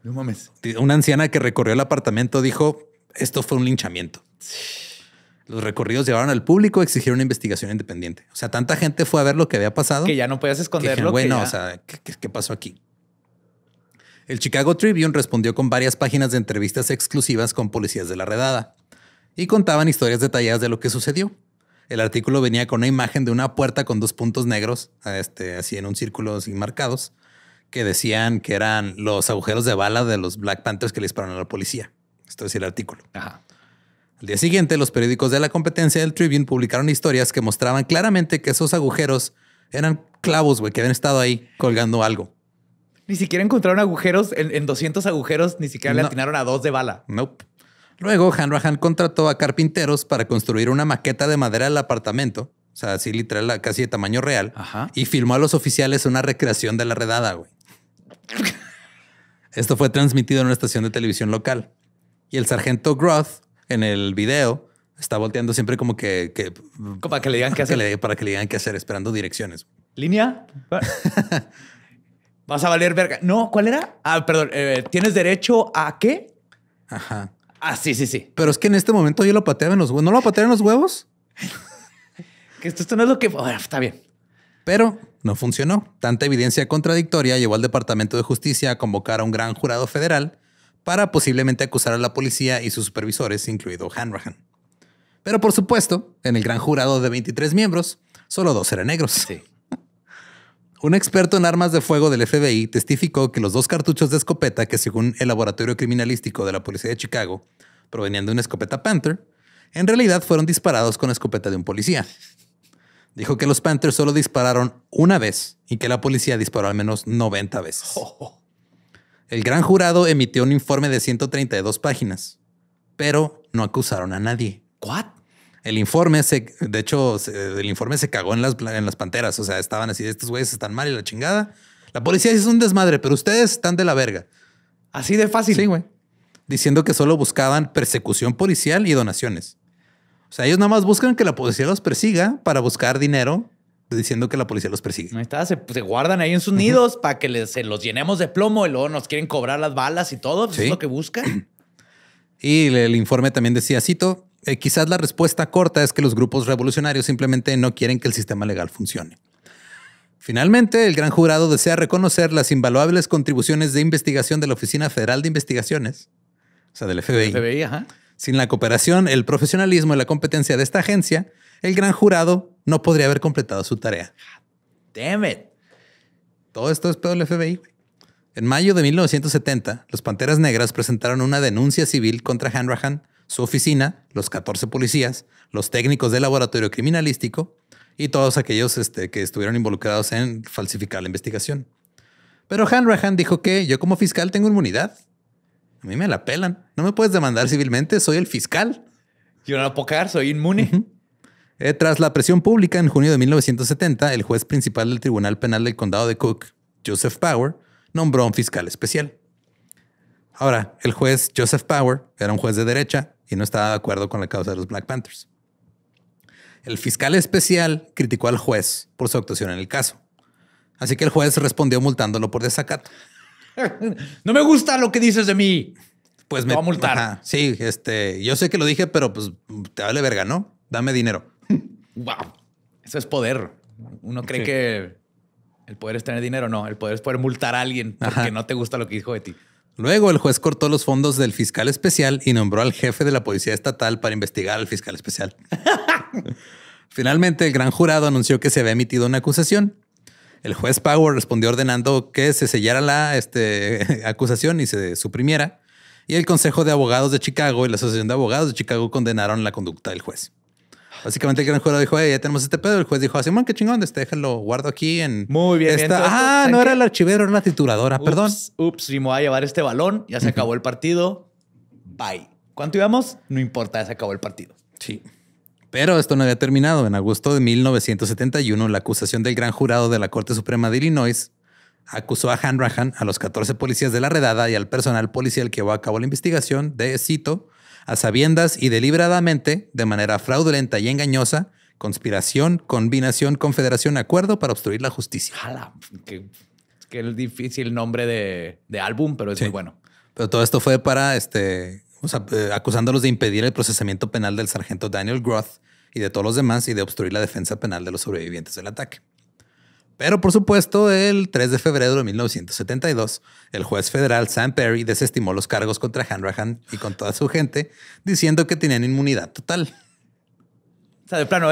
No mames. Una anciana que recorrió el apartamento dijo, esto fue un linchamiento. Los recorridos llevaron al público a exigir una investigación independiente. O sea, tanta gente fue a ver lo que había pasado. Que ya no podías esconderlo. bueno, o sea, qué pasó aquí? El Chicago Tribune respondió con varias páginas de entrevistas exclusivas con policías de la redada y contaban historias detalladas de lo que sucedió. El artículo venía con una imagen de una puerta con dos puntos negros, este, así en un círculo sin marcados, que decían que eran los agujeros de bala de los Black Panthers que le dispararon a la policía. Esto es el artículo. Al día siguiente, los periódicos de la competencia del Tribune publicaron historias que mostraban claramente que esos agujeros eran clavos, güey, que habían estado ahí colgando algo. Ni siquiera encontraron agujeros en, 200 agujeros, ni siquiera le atinaron a dos de bala. Nope. Luego Hanrahan contrató a carpinteros para construir una maqueta de madera del apartamento, o sea, así literal, casi de tamaño real, y filmó a los oficiales una recreación de la redada, güey. Esto fue transmitido en una estación de televisión local. Y el sargento Groth, en el video, está volteando siempre como que... que para que le digan qué hacer. para que le digan qué hacer, esperando direcciones. ¿Línea? vas a valer verga. No, ¿cuál era? Ah, perdón, eh, ¿tienes derecho a qué? Ajá. Ah, sí, sí, sí. Pero es que en este momento yo lo pateé en los huevos. ¿No lo pateaba en los huevos? que esto, no es lo que... está bien. Pero no funcionó. Tanta evidencia contradictoria llevó al Departamento de Justicia a convocar a un gran jurado federal para posiblemente acusar a la policía y sus supervisores, incluido Hanrahan. Pero por supuesto, en el gran jurado de 23 miembros, solo dos eran negros. Sí. Un experto en armas de fuego del FBI testificó que los dos cartuchos de escopeta que según el laboratorio criminalístico de la policía de Chicago provenían de una escopeta Panther, en realidad fueron disparados con la escopeta de un policía. Dijo que los Panthers solo dispararon una vez y que la policía disparó al menos 90 veces. Oh. El gran jurado emitió un informe de 132 páginas, pero no acusaron a nadie. ¿Qué? El informe se, de hecho, el informe se cagó en las, en las panteras. O sea, estaban así, estos güeyes están mal y la chingada. La policía es un desmadre, pero ustedes están de la verga. Así de fácil. Sí, güey. Diciendo que solo buscaban persecución policial y donaciones. O sea, ellos nada más buscan que la policía los persiga para buscar dinero, diciendo que la policía los persigue. no está, se, guardan ahí en sus nidos para que les, se los llenemos de plomo y luego nos quieren cobrar las balas y todo. Eso pues, Es lo que buscan. Y el, el informe también decía, cito, eh, quizás la respuesta corta es que los grupos revolucionarios simplemente no quieren que el sistema legal funcione. Finalmente, el gran jurado desea reconocer las invaluables contribuciones de investigación de la Oficina Federal de Investigaciones, o sea, del FBI. Sin la cooperación, el profesionalismo y la competencia de esta agencia, el gran jurado no podría haber completado su tarea. Damn it. Todo esto es pedo del FBI. En mayo de 1970, los Panteras Negras presentaron una denuncia civil contra Hanrahan su oficina, los 14 policías, los técnicos del laboratorio criminalístico y todos aquellos este, que estuvieron involucrados en falsificar la investigación. Pero Hanrahan dijo que yo como fiscal tengo inmunidad. A mí me la pelan. No me puedes demandar civilmente, soy el fiscal. Yo no puedo soy inmune. Eh, tras la presión pública en junio de 1970, el juez principal del Tribunal Penal del Condado de Cook, Joseph Power, nombró a un fiscal especial. Ahora, el juez Joseph Power era un juez de derecha y no estaba de acuerdo con la causa de los Black Panthers. El fiscal especial criticó al juez por su actuación en el caso. Así que el juez respondió multándolo por desacato. no me gusta lo que dices de mí. Pues me va a multar. sí, este, yo sé que lo dije, pero pues te vale verga, ¿no? Dame dinero. wow. Eso es poder. Uno cree que el poder es tener dinero. No, el poder es poder multar a alguien porque no te gusta lo que dijo de ti. Luego el juez cortó los fondos del fiscal especial y nombró al jefe de la policía estatal para investigar al fiscal especial. Finalmente, el gran jurado anunció que se había emitido una acusación. El juez Power respondió ordenando que se sellara la este, acusación y se suprimiera. Y el Consejo de Abogados de Chicago y la Asociación de Abogados de Chicago condenaron la conducta del juez. Básicamente el gran jurado dijo, hey, ya tenemos este pedo. El juez dijo, así, ah, man, qué chingón, este, déjalo, guardo aquí en... Muy bien. ah, no era el archivero, era la tituladora, perdón. Ups, y me voy a llevar este balón, ya se acabó el partido, bye. ¿Cuánto íbamos? No importa, ya se acabó el partido. Sí. Pero esto no había terminado. En agosto de 1971, la acusación del gran jurado de la Corte Suprema de Illinois acusó a Hanrahan, a los 14 policías de la redada y al personal policial que llevó a cabo la investigación de, cito, a sabiendas y deliberadamente, de manera fraudulenta y engañosa, conspiración, combinación, confederación, acuerdo para obstruir la justicia. Jala, que, que el difícil nombre de, álbum, pero es muy bueno. Pero todo esto fue para, este, eh, acusándolos de impedir el procesamiento penal del sargento Daniel Groth y de todos los demás y de obstruir la defensa penal de los sobrevivientes del ataque. Pero por supuesto, el 3 de febrero de 1972, el juez federal Sam Perry desestimó los cargos contra Hanrahan y con toda su gente, diciendo que tenían inmunidad total. O sea, de plano,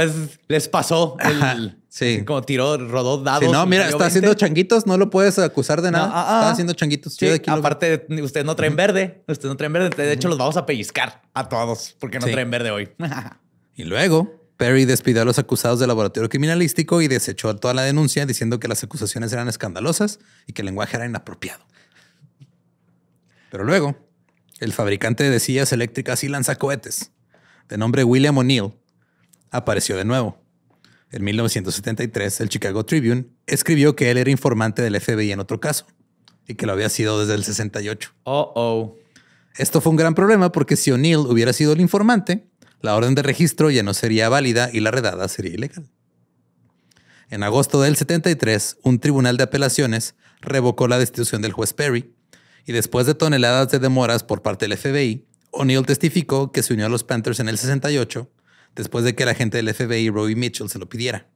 les pasó el, sí. como tiró, rodó dados. no, mira, está haciendo changuitos, no lo puedes acusar de nada. Ah, ah. está haciendo changuitos. aparte, ustedes no traen verde, ustedes no traen verde. De hecho, los vamos a pellizcar a todos porque no traen verde hoy. y luego, Perry despidió a los acusados del laboratorio criminalístico y desechó toda la denuncia diciendo que las acusaciones eran escandalosas y que el lenguaje era inapropiado. Pero luego, el fabricante de sillas eléctricas y lanzacohetes, de nombre William O'Neill, apareció de nuevo. En 1973, el Chicago Tribune escribió que él era informante del FBI en otro caso y que lo había sido desde el 68. Oh, oh. Esto fue un gran problema porque si O'Neill hubiera sido el informante, la orden de registro ya no sería válida y la redada sería ilegal. En agosto del 73, un tribunal de apelaciones revocó la destitución del juez Perry y después de toneladas de demoras por parte del FBI, O'Neill testificó que se unió a los Panthers en el 68 después de que el agente del FBI Roy Mitchell se lo pidiera.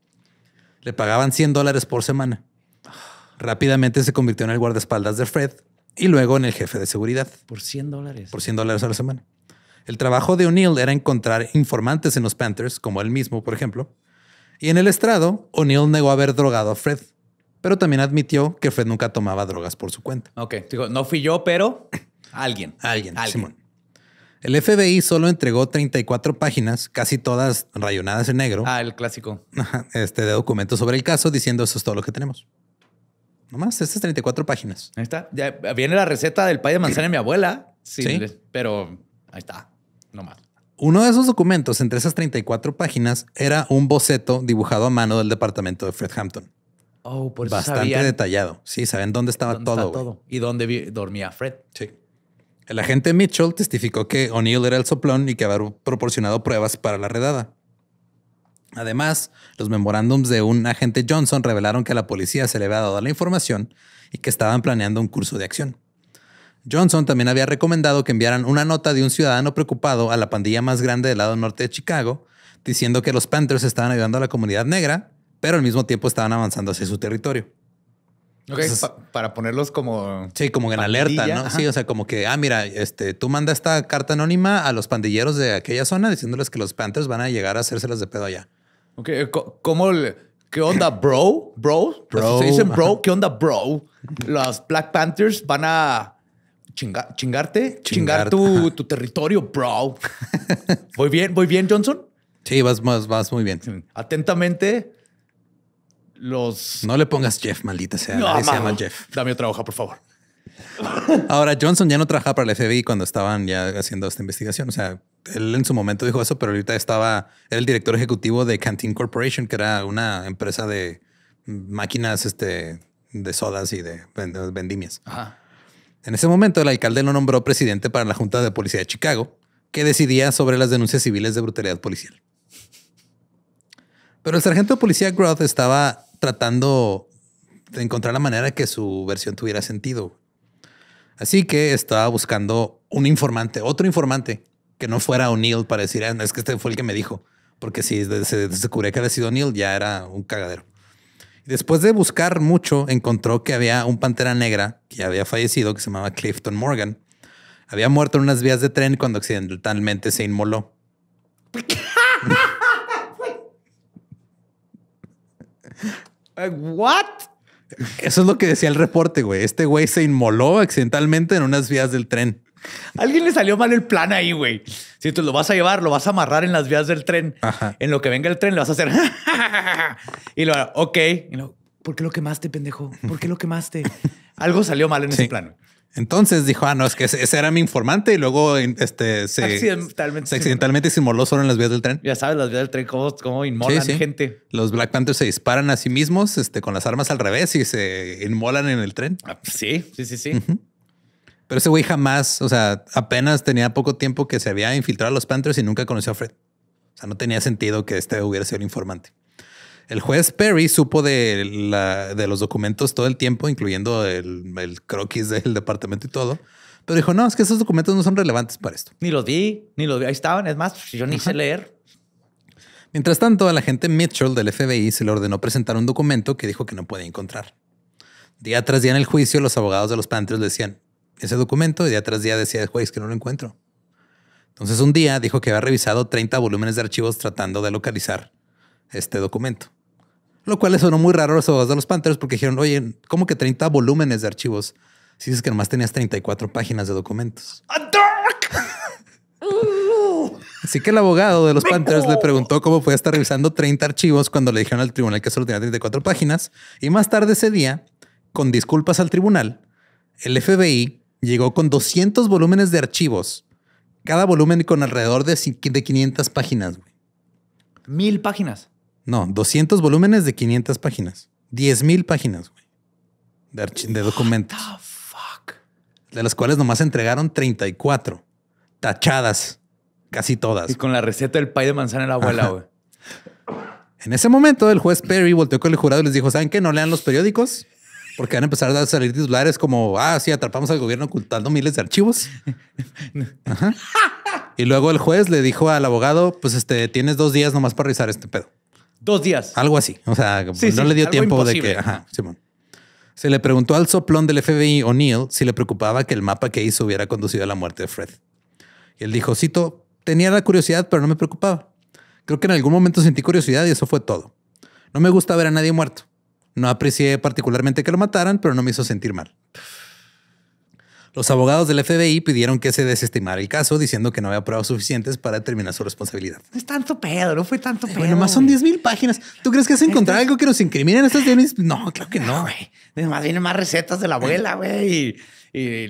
Le pagaban 100 dólares por semana. Rápidamente se convirtió en el guardaespaldas de Fred y luego en el jefe de seguridad. Por 100 dólares. Por 100 dólares a la semana. El trabajo de O'Neill era encontrar informantes en los Panthers, como él mismo, por ejemplo. Y en el estrado, O'Neill negó haber drogado a Fred, pero también admitió que Fred nunca tomaba drogas por su cuenta. Ok, digo, no fui yo, pero alguien. alguien, Simón. El FBI solo entregó 34 páginas, casi todas rayonadas en negro. Ah, el clásico. Este de documentos sobre el caso diciendo eso es todo lo que tenemos. Nomás, estas 34 páginas. Ahí está. Ya viene la receta del pay de manzana de mi abuela. ¿Sí? Pero ahí está. Uno de esos documentos, entre esas 34 páginas, era un boceto dibujado a mano del departamento de Fred Hampton. Oh, Bastante detallado. Sí, saben dónde estaba todo, Y dónde dormía Fred. Sí. El agente Mitchell testificó que O'Neill era el soplón y que había proporcionado pruebas para la redada. Además, los memorándums de un agente Johnson revelaron que la policía se le había dado la información y que estaban planeando un curso de acción. Johnson también había recomendado que enviaran una nota de un ciudadano preocupado a la pandilla más grande del lado norte de Chicago, diciendo que los Panthers estaban ayudando a la comunidad negra, pero al mismo tiempo estaban avanzando hacia su territorio. Ok, para ponerlos como. Sí, como en alerta, ¿no? Sí, o sea, como que, ah, mira, este, tú manda esta carta anónima a los pandilleros de aquella zona diciéndoles que los Panthers van a llegar a hacérselas de pedo allá. Ok, eh, ¿cómo ¿Qué onda, bro? Bro, bro. Se dicen bro, ¿qué onda, bro? Los Black Panthers van a chingarte, chingar, tu, territorio, bro. ¿Voy bien, voy bien, Johnson? Sí, vas, vas, vas muy bien. Atentamente, los... No le pongas Jeff, maldita sea. No, se llama Dame otra hoja, por favor. Ahora, Johnson ya no trabajaba para el FBI cuando estaban ya haciendo esta investigación. O sea, él en su momento dijo eso, pero ahorita estaba, era el director ejecutivo de Canteen Corporation, que era una empresa de máquinas este, de sodas y de vendimias. Ajá. En ese momento, el alcalde lo nombró presidente para la Junta de Policía de Chicago, que decidía sobre las denuncias civiles de brutalidad policial. Pero el sargento de policía Groth estaba tratando de encontrar la manera que su versión tuviera sentido. Así que estaba buscando un informante, otro informante que no fuera O'Neill para decir, ah, es que este fue el que me dijo. Porque si se descubría que había sido O'Neill, ya era un cagadero. Después de buscar mucho, encontró que había un pantera negra que había fallecido, que se llamaba Clifton Morgan. Había muerto en unas vías de tren cuando accidentalmente se inmoló. What? Eso es lo que decía el reporte, güey. Este güey se inmoló accidentalmente en unas vías del tren. Alguien le salió mal el plan ahí, güey. Si tú lo vas a llevar, lo vas a amarrar en las vías del tren. En lo que venga el tren, le vas a hacer. y lo, ok. lo, ¿Por qué lo quemaste, pendejo? ¿Por qué lo quemaste? Algo salió mal en ese plan. Entonces dijo, ah, no, es que ese era mi informante y luego este, se accidentalmente, se, inmoló solo en las vías del tren. Ya sabes, las vías del tren, cómo, inmolan gente. Los Black Panthers se disparan a sí mismos este, con las armas al revés y se inmolan en el tren. Ah, sí, sí, sí, sí. Pero ese güey jamás, o sea, apenas tenía poco tiempo que se había infiltrado a los Panthers y nunca conoció a Fred. O sea, no tenía sentido que este hubiera sido el informante. El juez Perry supo de, los documentos todo el tiempo, incluyendo el, croquis del departamento y todo. Pero dijo, no, es que esos documentos no son relevantes para esto. Ni los vi, ni los vi. Ahí estaban. Es más, yo ni sé leer. Mientras tanto, a la gente Mitchell del FBI se le ordenó presentar un documento que dijo que no podía encontrar. Día tras día en el juicio, los abogados de los Panthers le decían, ese documento y día tras día decía, güey, es que no lo encuentro. Entonces un día dijo que había revisado 30 volúmenes de archivos tratando de localizar este documento. Lo cual le sonó muy raro a los abogados de los Panthers porque dijeron, oye, ¿cómo que 30 volúmenes de archivos? Si dices que nomás tenías 34 páginas de documentos. Así que el abogado de los Panthers le preguntó cómo podía estar revisando 30 archivos cuando le dijeron al tribunal que solo tenía 34 páginas. Y más tarde ese día, con disculpas al tribunal, el FBI llegó con 200 volúmenes de archivos. Cada volumen con alrededor de 500 páginas. ¿Mil páginas? No, 200 volúmenes de 500 páginas. 10 mil páginas güey, de, de documentos. De las cuales nomás entregaron 34. Tachadas. Casi todas. Y con la receta del pay de manzana de la abuela, güey. En ese momento, el juez Perry volteó con el jurado y les dijo: ¿Saben qué? No lean los periódicos. Porque van a empezar a salir titulares como, ah, sí, atrapamos al gobierno ocultando miles de archivos. Y luego el juez le dijo al abogado, pues este, tienes dos días nomás para revisar este pedo. Dos días. Algo así. O sea, no le dio tiempo de que... Simón. Se le preguntó al soplón del FBI O'Neill si le preocupaba que el mapa que hizo hubiera conducido a la muerte de Fred. Y él dijo, cito, tenía la curiosidad, pero no me preocupaba. Creo que en algún momento sentí curiosidad y eso fue todo. No me gusta ver a nadie muerto. No aprecié particularmente que lo mataran, pero no me hizo sentir mal. Los abogados del FBI pidieron que se desestimara el caso, diciendo que no había pruebas suficientes para determinar su responsabilidad. No es tanto pedo, fue tanto eh, pedo. Bueno, más son 10 mil páginas. ¿Tú crees que has encontrar este algo que nos incrimine en estas 10 No, creo que no, güey. Más vienen más recetas de la abuela, güey. Y,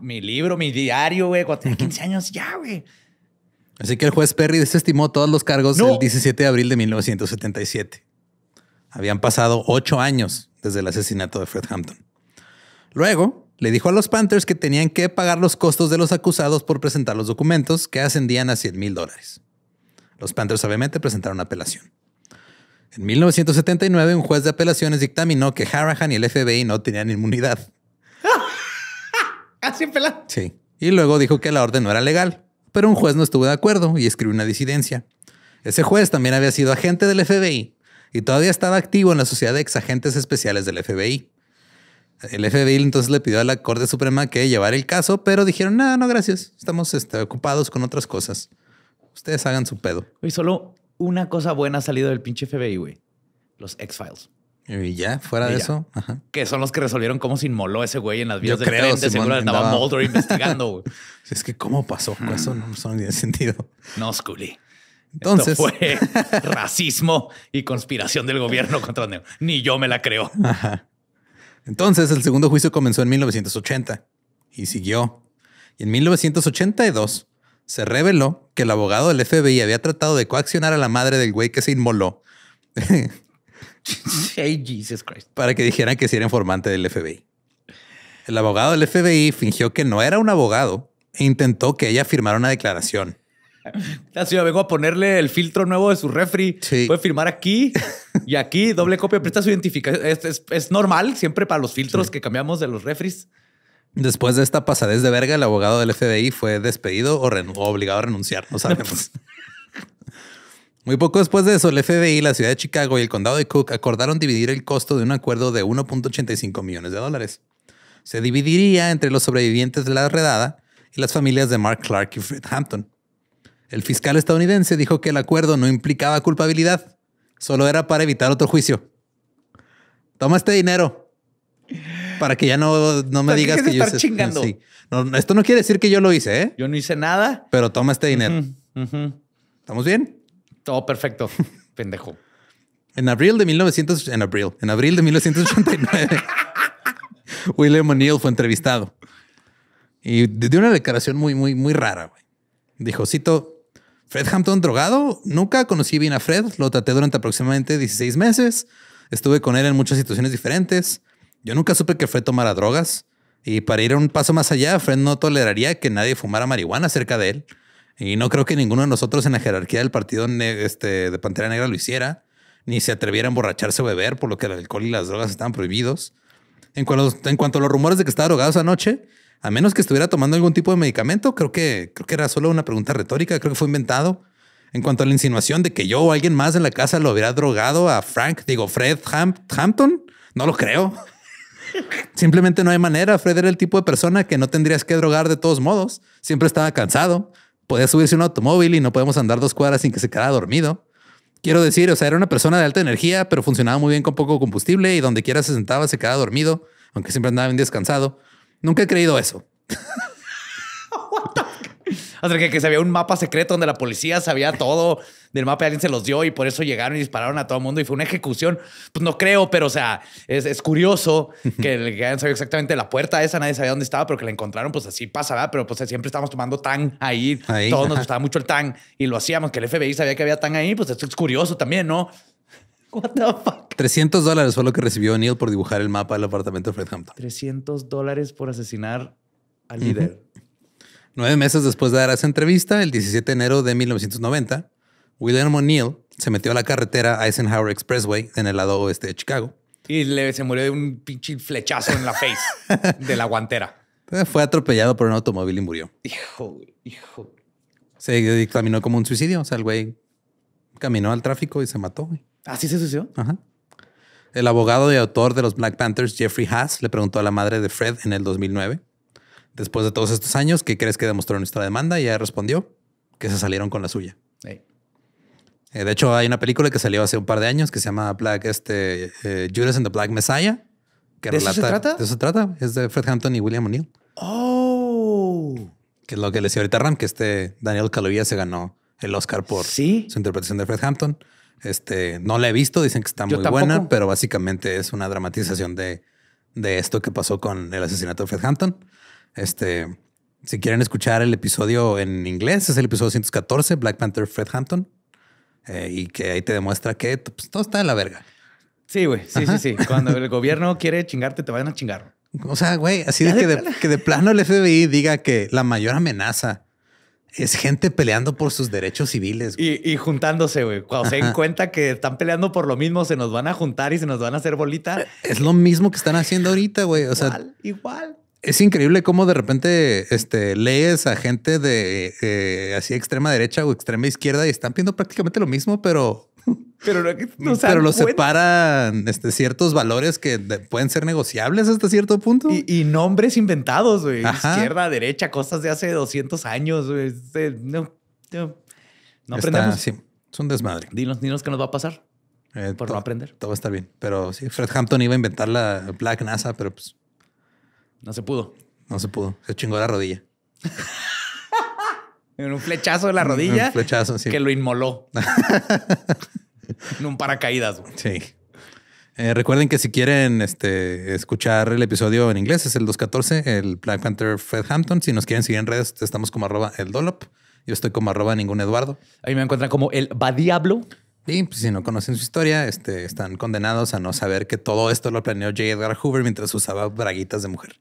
mi libro, mi diario, güey. Cuando tenía 15 años, ya, güey. Así que el juez Perry desestimó todos los cargos el 17 de abril de 1977. Habían pasado ocho años desde el asesinato de Fred Hampton. Luego, le dijo a los Panthers que tenían que pagar los costos de los acusados por presentar los documentos, que ascendían a 100 mil dólares. Los Panthers obviamente presentaron apelación. En 1979, un juez de apelaciones dictaminó que Harahan y el FBI no tenían inmunidad. ¿Así Sí. Y luego dijo que la orden no era legal, pero un juez no estuvo de acuerdo y escribió una disidencia. Ese juez también había sido agente del FBI y todavía estaba activo en la Sociedad de ex agentes Especiales del FBI. El FBI entonces le pidió a la Corte Suprema que llevara el caso, pero dijeron, no, no, gracias, estamos este, ocupados con otras cosas. Ustedes hagan su pedo. Y solo una cosa buena ha salido del pinche FBI, güey. Los X-Files. Y ya, fuera de eso. Que son los que resolvieron cómo se inmoló ese güey en las vías del creo, tren. De seguro andaba, andaba Mulder investigando, güey. es que cómo pasó. Eso no, son tiene sentido. No, Scully. Entonces fue racismo y conspiración del gobierno contra Neo. Ni yo me la creo. Entonces el segundo juicio comenzó en 1980 y siguió. Y en 1982 se reveló que el abogado del FBI había tratado de coaccionar a la madre del güey que se inmoló. hey, Jesus Christ. Para que dijeran que si era informante del FBI. El abogado del FBI fingió que no era un abogado e intentó que ella firmara una declaración. La ciudad vengo a ponerle el filtro nuevo de su refri. Puede firmar aquí y aquí, doble copia, presta su identificación. Es, normal siempre para los filtros que cambiamos de los refris. Después de esta pasadez de verga, el abogado del FBI fue despedido o, o obligado a renunciar. No sabemos. Muy poco después de eso, el FBI, la ciudad de Chicago y el condado de Cook acordaron dividir el costo de un acuerdo de 1.85 millones de dólares. Se dividiría entre los sobrevivientes de la redada y las familias de Mark Clark y Fred Hampton. El fiscal estadounidense dijo que el acuerdo no implicaba culpabilidad, solo era para evitar otro juicio. Toma este dinero para que ya no, me digas que, yo esto no quiere decir que yo lo hice, ¿eh? Yo no hice nada. Pero toma este dinero. ¿Estamos bien? Todo perfecto, pendejo. En abril de 1900, en abril, en abril de 1989, William O'Neill fue entrevistado y dio una declaración muy, muy, muy rara. Dijo, cito, Fred Hampton drogado. Nunca conocí bien a Fred. Lo traté durante aproximadamente 16 meses. Estuve con él en muchas situaciones diferentes. Yo nunca supe que Fred tomara drogas. Y para ir un paso más allá, Fred no toleraría que nadie fumara marihuana cerca de él. Y no creo que ninguno de nosotros en la jerarquía del partido este, de Pantera Negra lo hiciera, ni se atreviera a emborracharse o beber, por lo que el alcohol y las drogas están prohibidos. En cuanto, en cuanto a los rumores de que estaba drogado esa noche, a menos que estuviera tomando algún tipo de medicamento, creo que, creo que era solo una pregunta retórica, creo que fue inventado. En cuanto a la insinuación de que yo o alguien más en la casa lo hubiera drogado a Frank, digo, Fred Hampton, no lo creo. Simplemente no hay manera. Fred era el tipo de persona que no tendrías que drogar de todos modos. Siempre estaba cansado. Podía subirse un automóvil y no podemos andar dos cuadras sin que se quedara dormido. Quiero decir, o sea, era una persona de alta energía, pero funcionaba muy bien con poco combustible y donde quiera se sentaba se quedaba dormido, aunque siempre andaba bien descansado. Nunca he creído eso. Hasta que, que se había un mapa secreto donde la policía sabía todo del mapa y alguien se los dio y por eso llegaron y dispararon a todo el mundo y fue una ejecución. Pues no creo, pero o sea, es, curioso que, hayan sabido exactamente la puerta esa, nadie sabía dónde estaba, pero que la encontraron, pues así pasa, Pero pues siempre estábamos tomando tan ahí, todos nos gustaba mucho el tan y lo hacíamos, que el FBI sabía que había tan ahí, pues esto es curioso también, ¿no? What the 300 dólares fue lo que recibió Neil por dibujar el mapa del apartamento de Fred Hampton. 300 dólares por asesinar al líder. Nueve meses después de dar esa entrevista, el 17 de enero de 1990, William O'Neill se metió a la carretera Eisenhower Expressway en el lado oeste de Chicago. Y se murió de un pinche flechazo en la face de la guantera. Fue atropellado por un automóvil y murió. Hijo, hijo. Se dictaminó como un suicidio. O sea, el güey caminó al tráfico y se mató. Güey. ¿Así ¿Ah, se sucedió? Ajá. El abogado y autor de los Black Panthers, Jeffrey Haas, le preguntó a la madre de Fred en el 2009, después de todos estos años, ¿qué crees que demostró nuestra demanda? Y ella respondió que se salieron con la suya. Eh, de hecho, hay una película que salió hace un par de años que se llama Black, este, eh, Judas and the Black Messiah. Que ¿De relata, eso se trata? De eso se trata. Es de Fred Hampton y William O'Neill. ¡Oh! Que es lo que le decía ahorita Ram, que este Daniel Calovía se ganó el Oscar por su interpretación de Fred Hampton. Este, no la he visto, dicen que está muy buena, pero básicamente es una dramatización de, de esto que pasó con el asesinato de Fred Hampton. Este, si quieren escuchar el episodio en inglés, es el episodio 114, Black Panther Fred Hampton, eh, y que ahí te demuestra que pues, todo está de la verga. Sí, güey. Sí, sí, sí. Cuando el gobierno quiere chingarte, te van a chingar. O sea, güey, así de, que de plano el FBI diga que la mayor amenaza es gente peleando por sus derechos civiles. Y, juntándose, güey. Cuando se den cuenta que están peleando por lo mismo, se nos van a juntar y se nos van a hacer bolita. Eh, es lo mismo que están haciendo ahorita, güey. O sea, igual, Es increíble cómo de repente este, lees a gente de eh, así extrema derecha o extrema izquierda y están pidiendo prácticamente lo mismo, pero pero, no, mm, los separan este, ciertos valores que pueden ser negociables hasta cierto punto. Y, nombres inventados, güey. Izquierda, derecha, cosas de hace 200 años. Güey. Este, no, no, aprendemos. es un desmadre. Dinos, qué nos va a pasar eh, por no aprender. Todo va a estar bien. Pero sí, Fred Hampton iba a inventar la Black NASA, pero pues... No se pudo. No se pudo. Se chingó la rodilla. en un flechazo de la rodilla. flechazo, sí. Que lo inmoló. en un paracaídas. Sí. Eh, recuerden que si quieren este, escuchar el episodio en inglés, es el 214, el Black Panther Fred Hampton. Si nos quieren seguir en redes, estamos como arroba el Dolop. Yo estoy como arroba ningún Eduardo. Ahí me encuentran como el Badiablo. Y pues, si no conocen su historia, este, están condenados a no saber que todo esto lo planeó J. Edgar Hoover mientras usaba braguitas de mujer.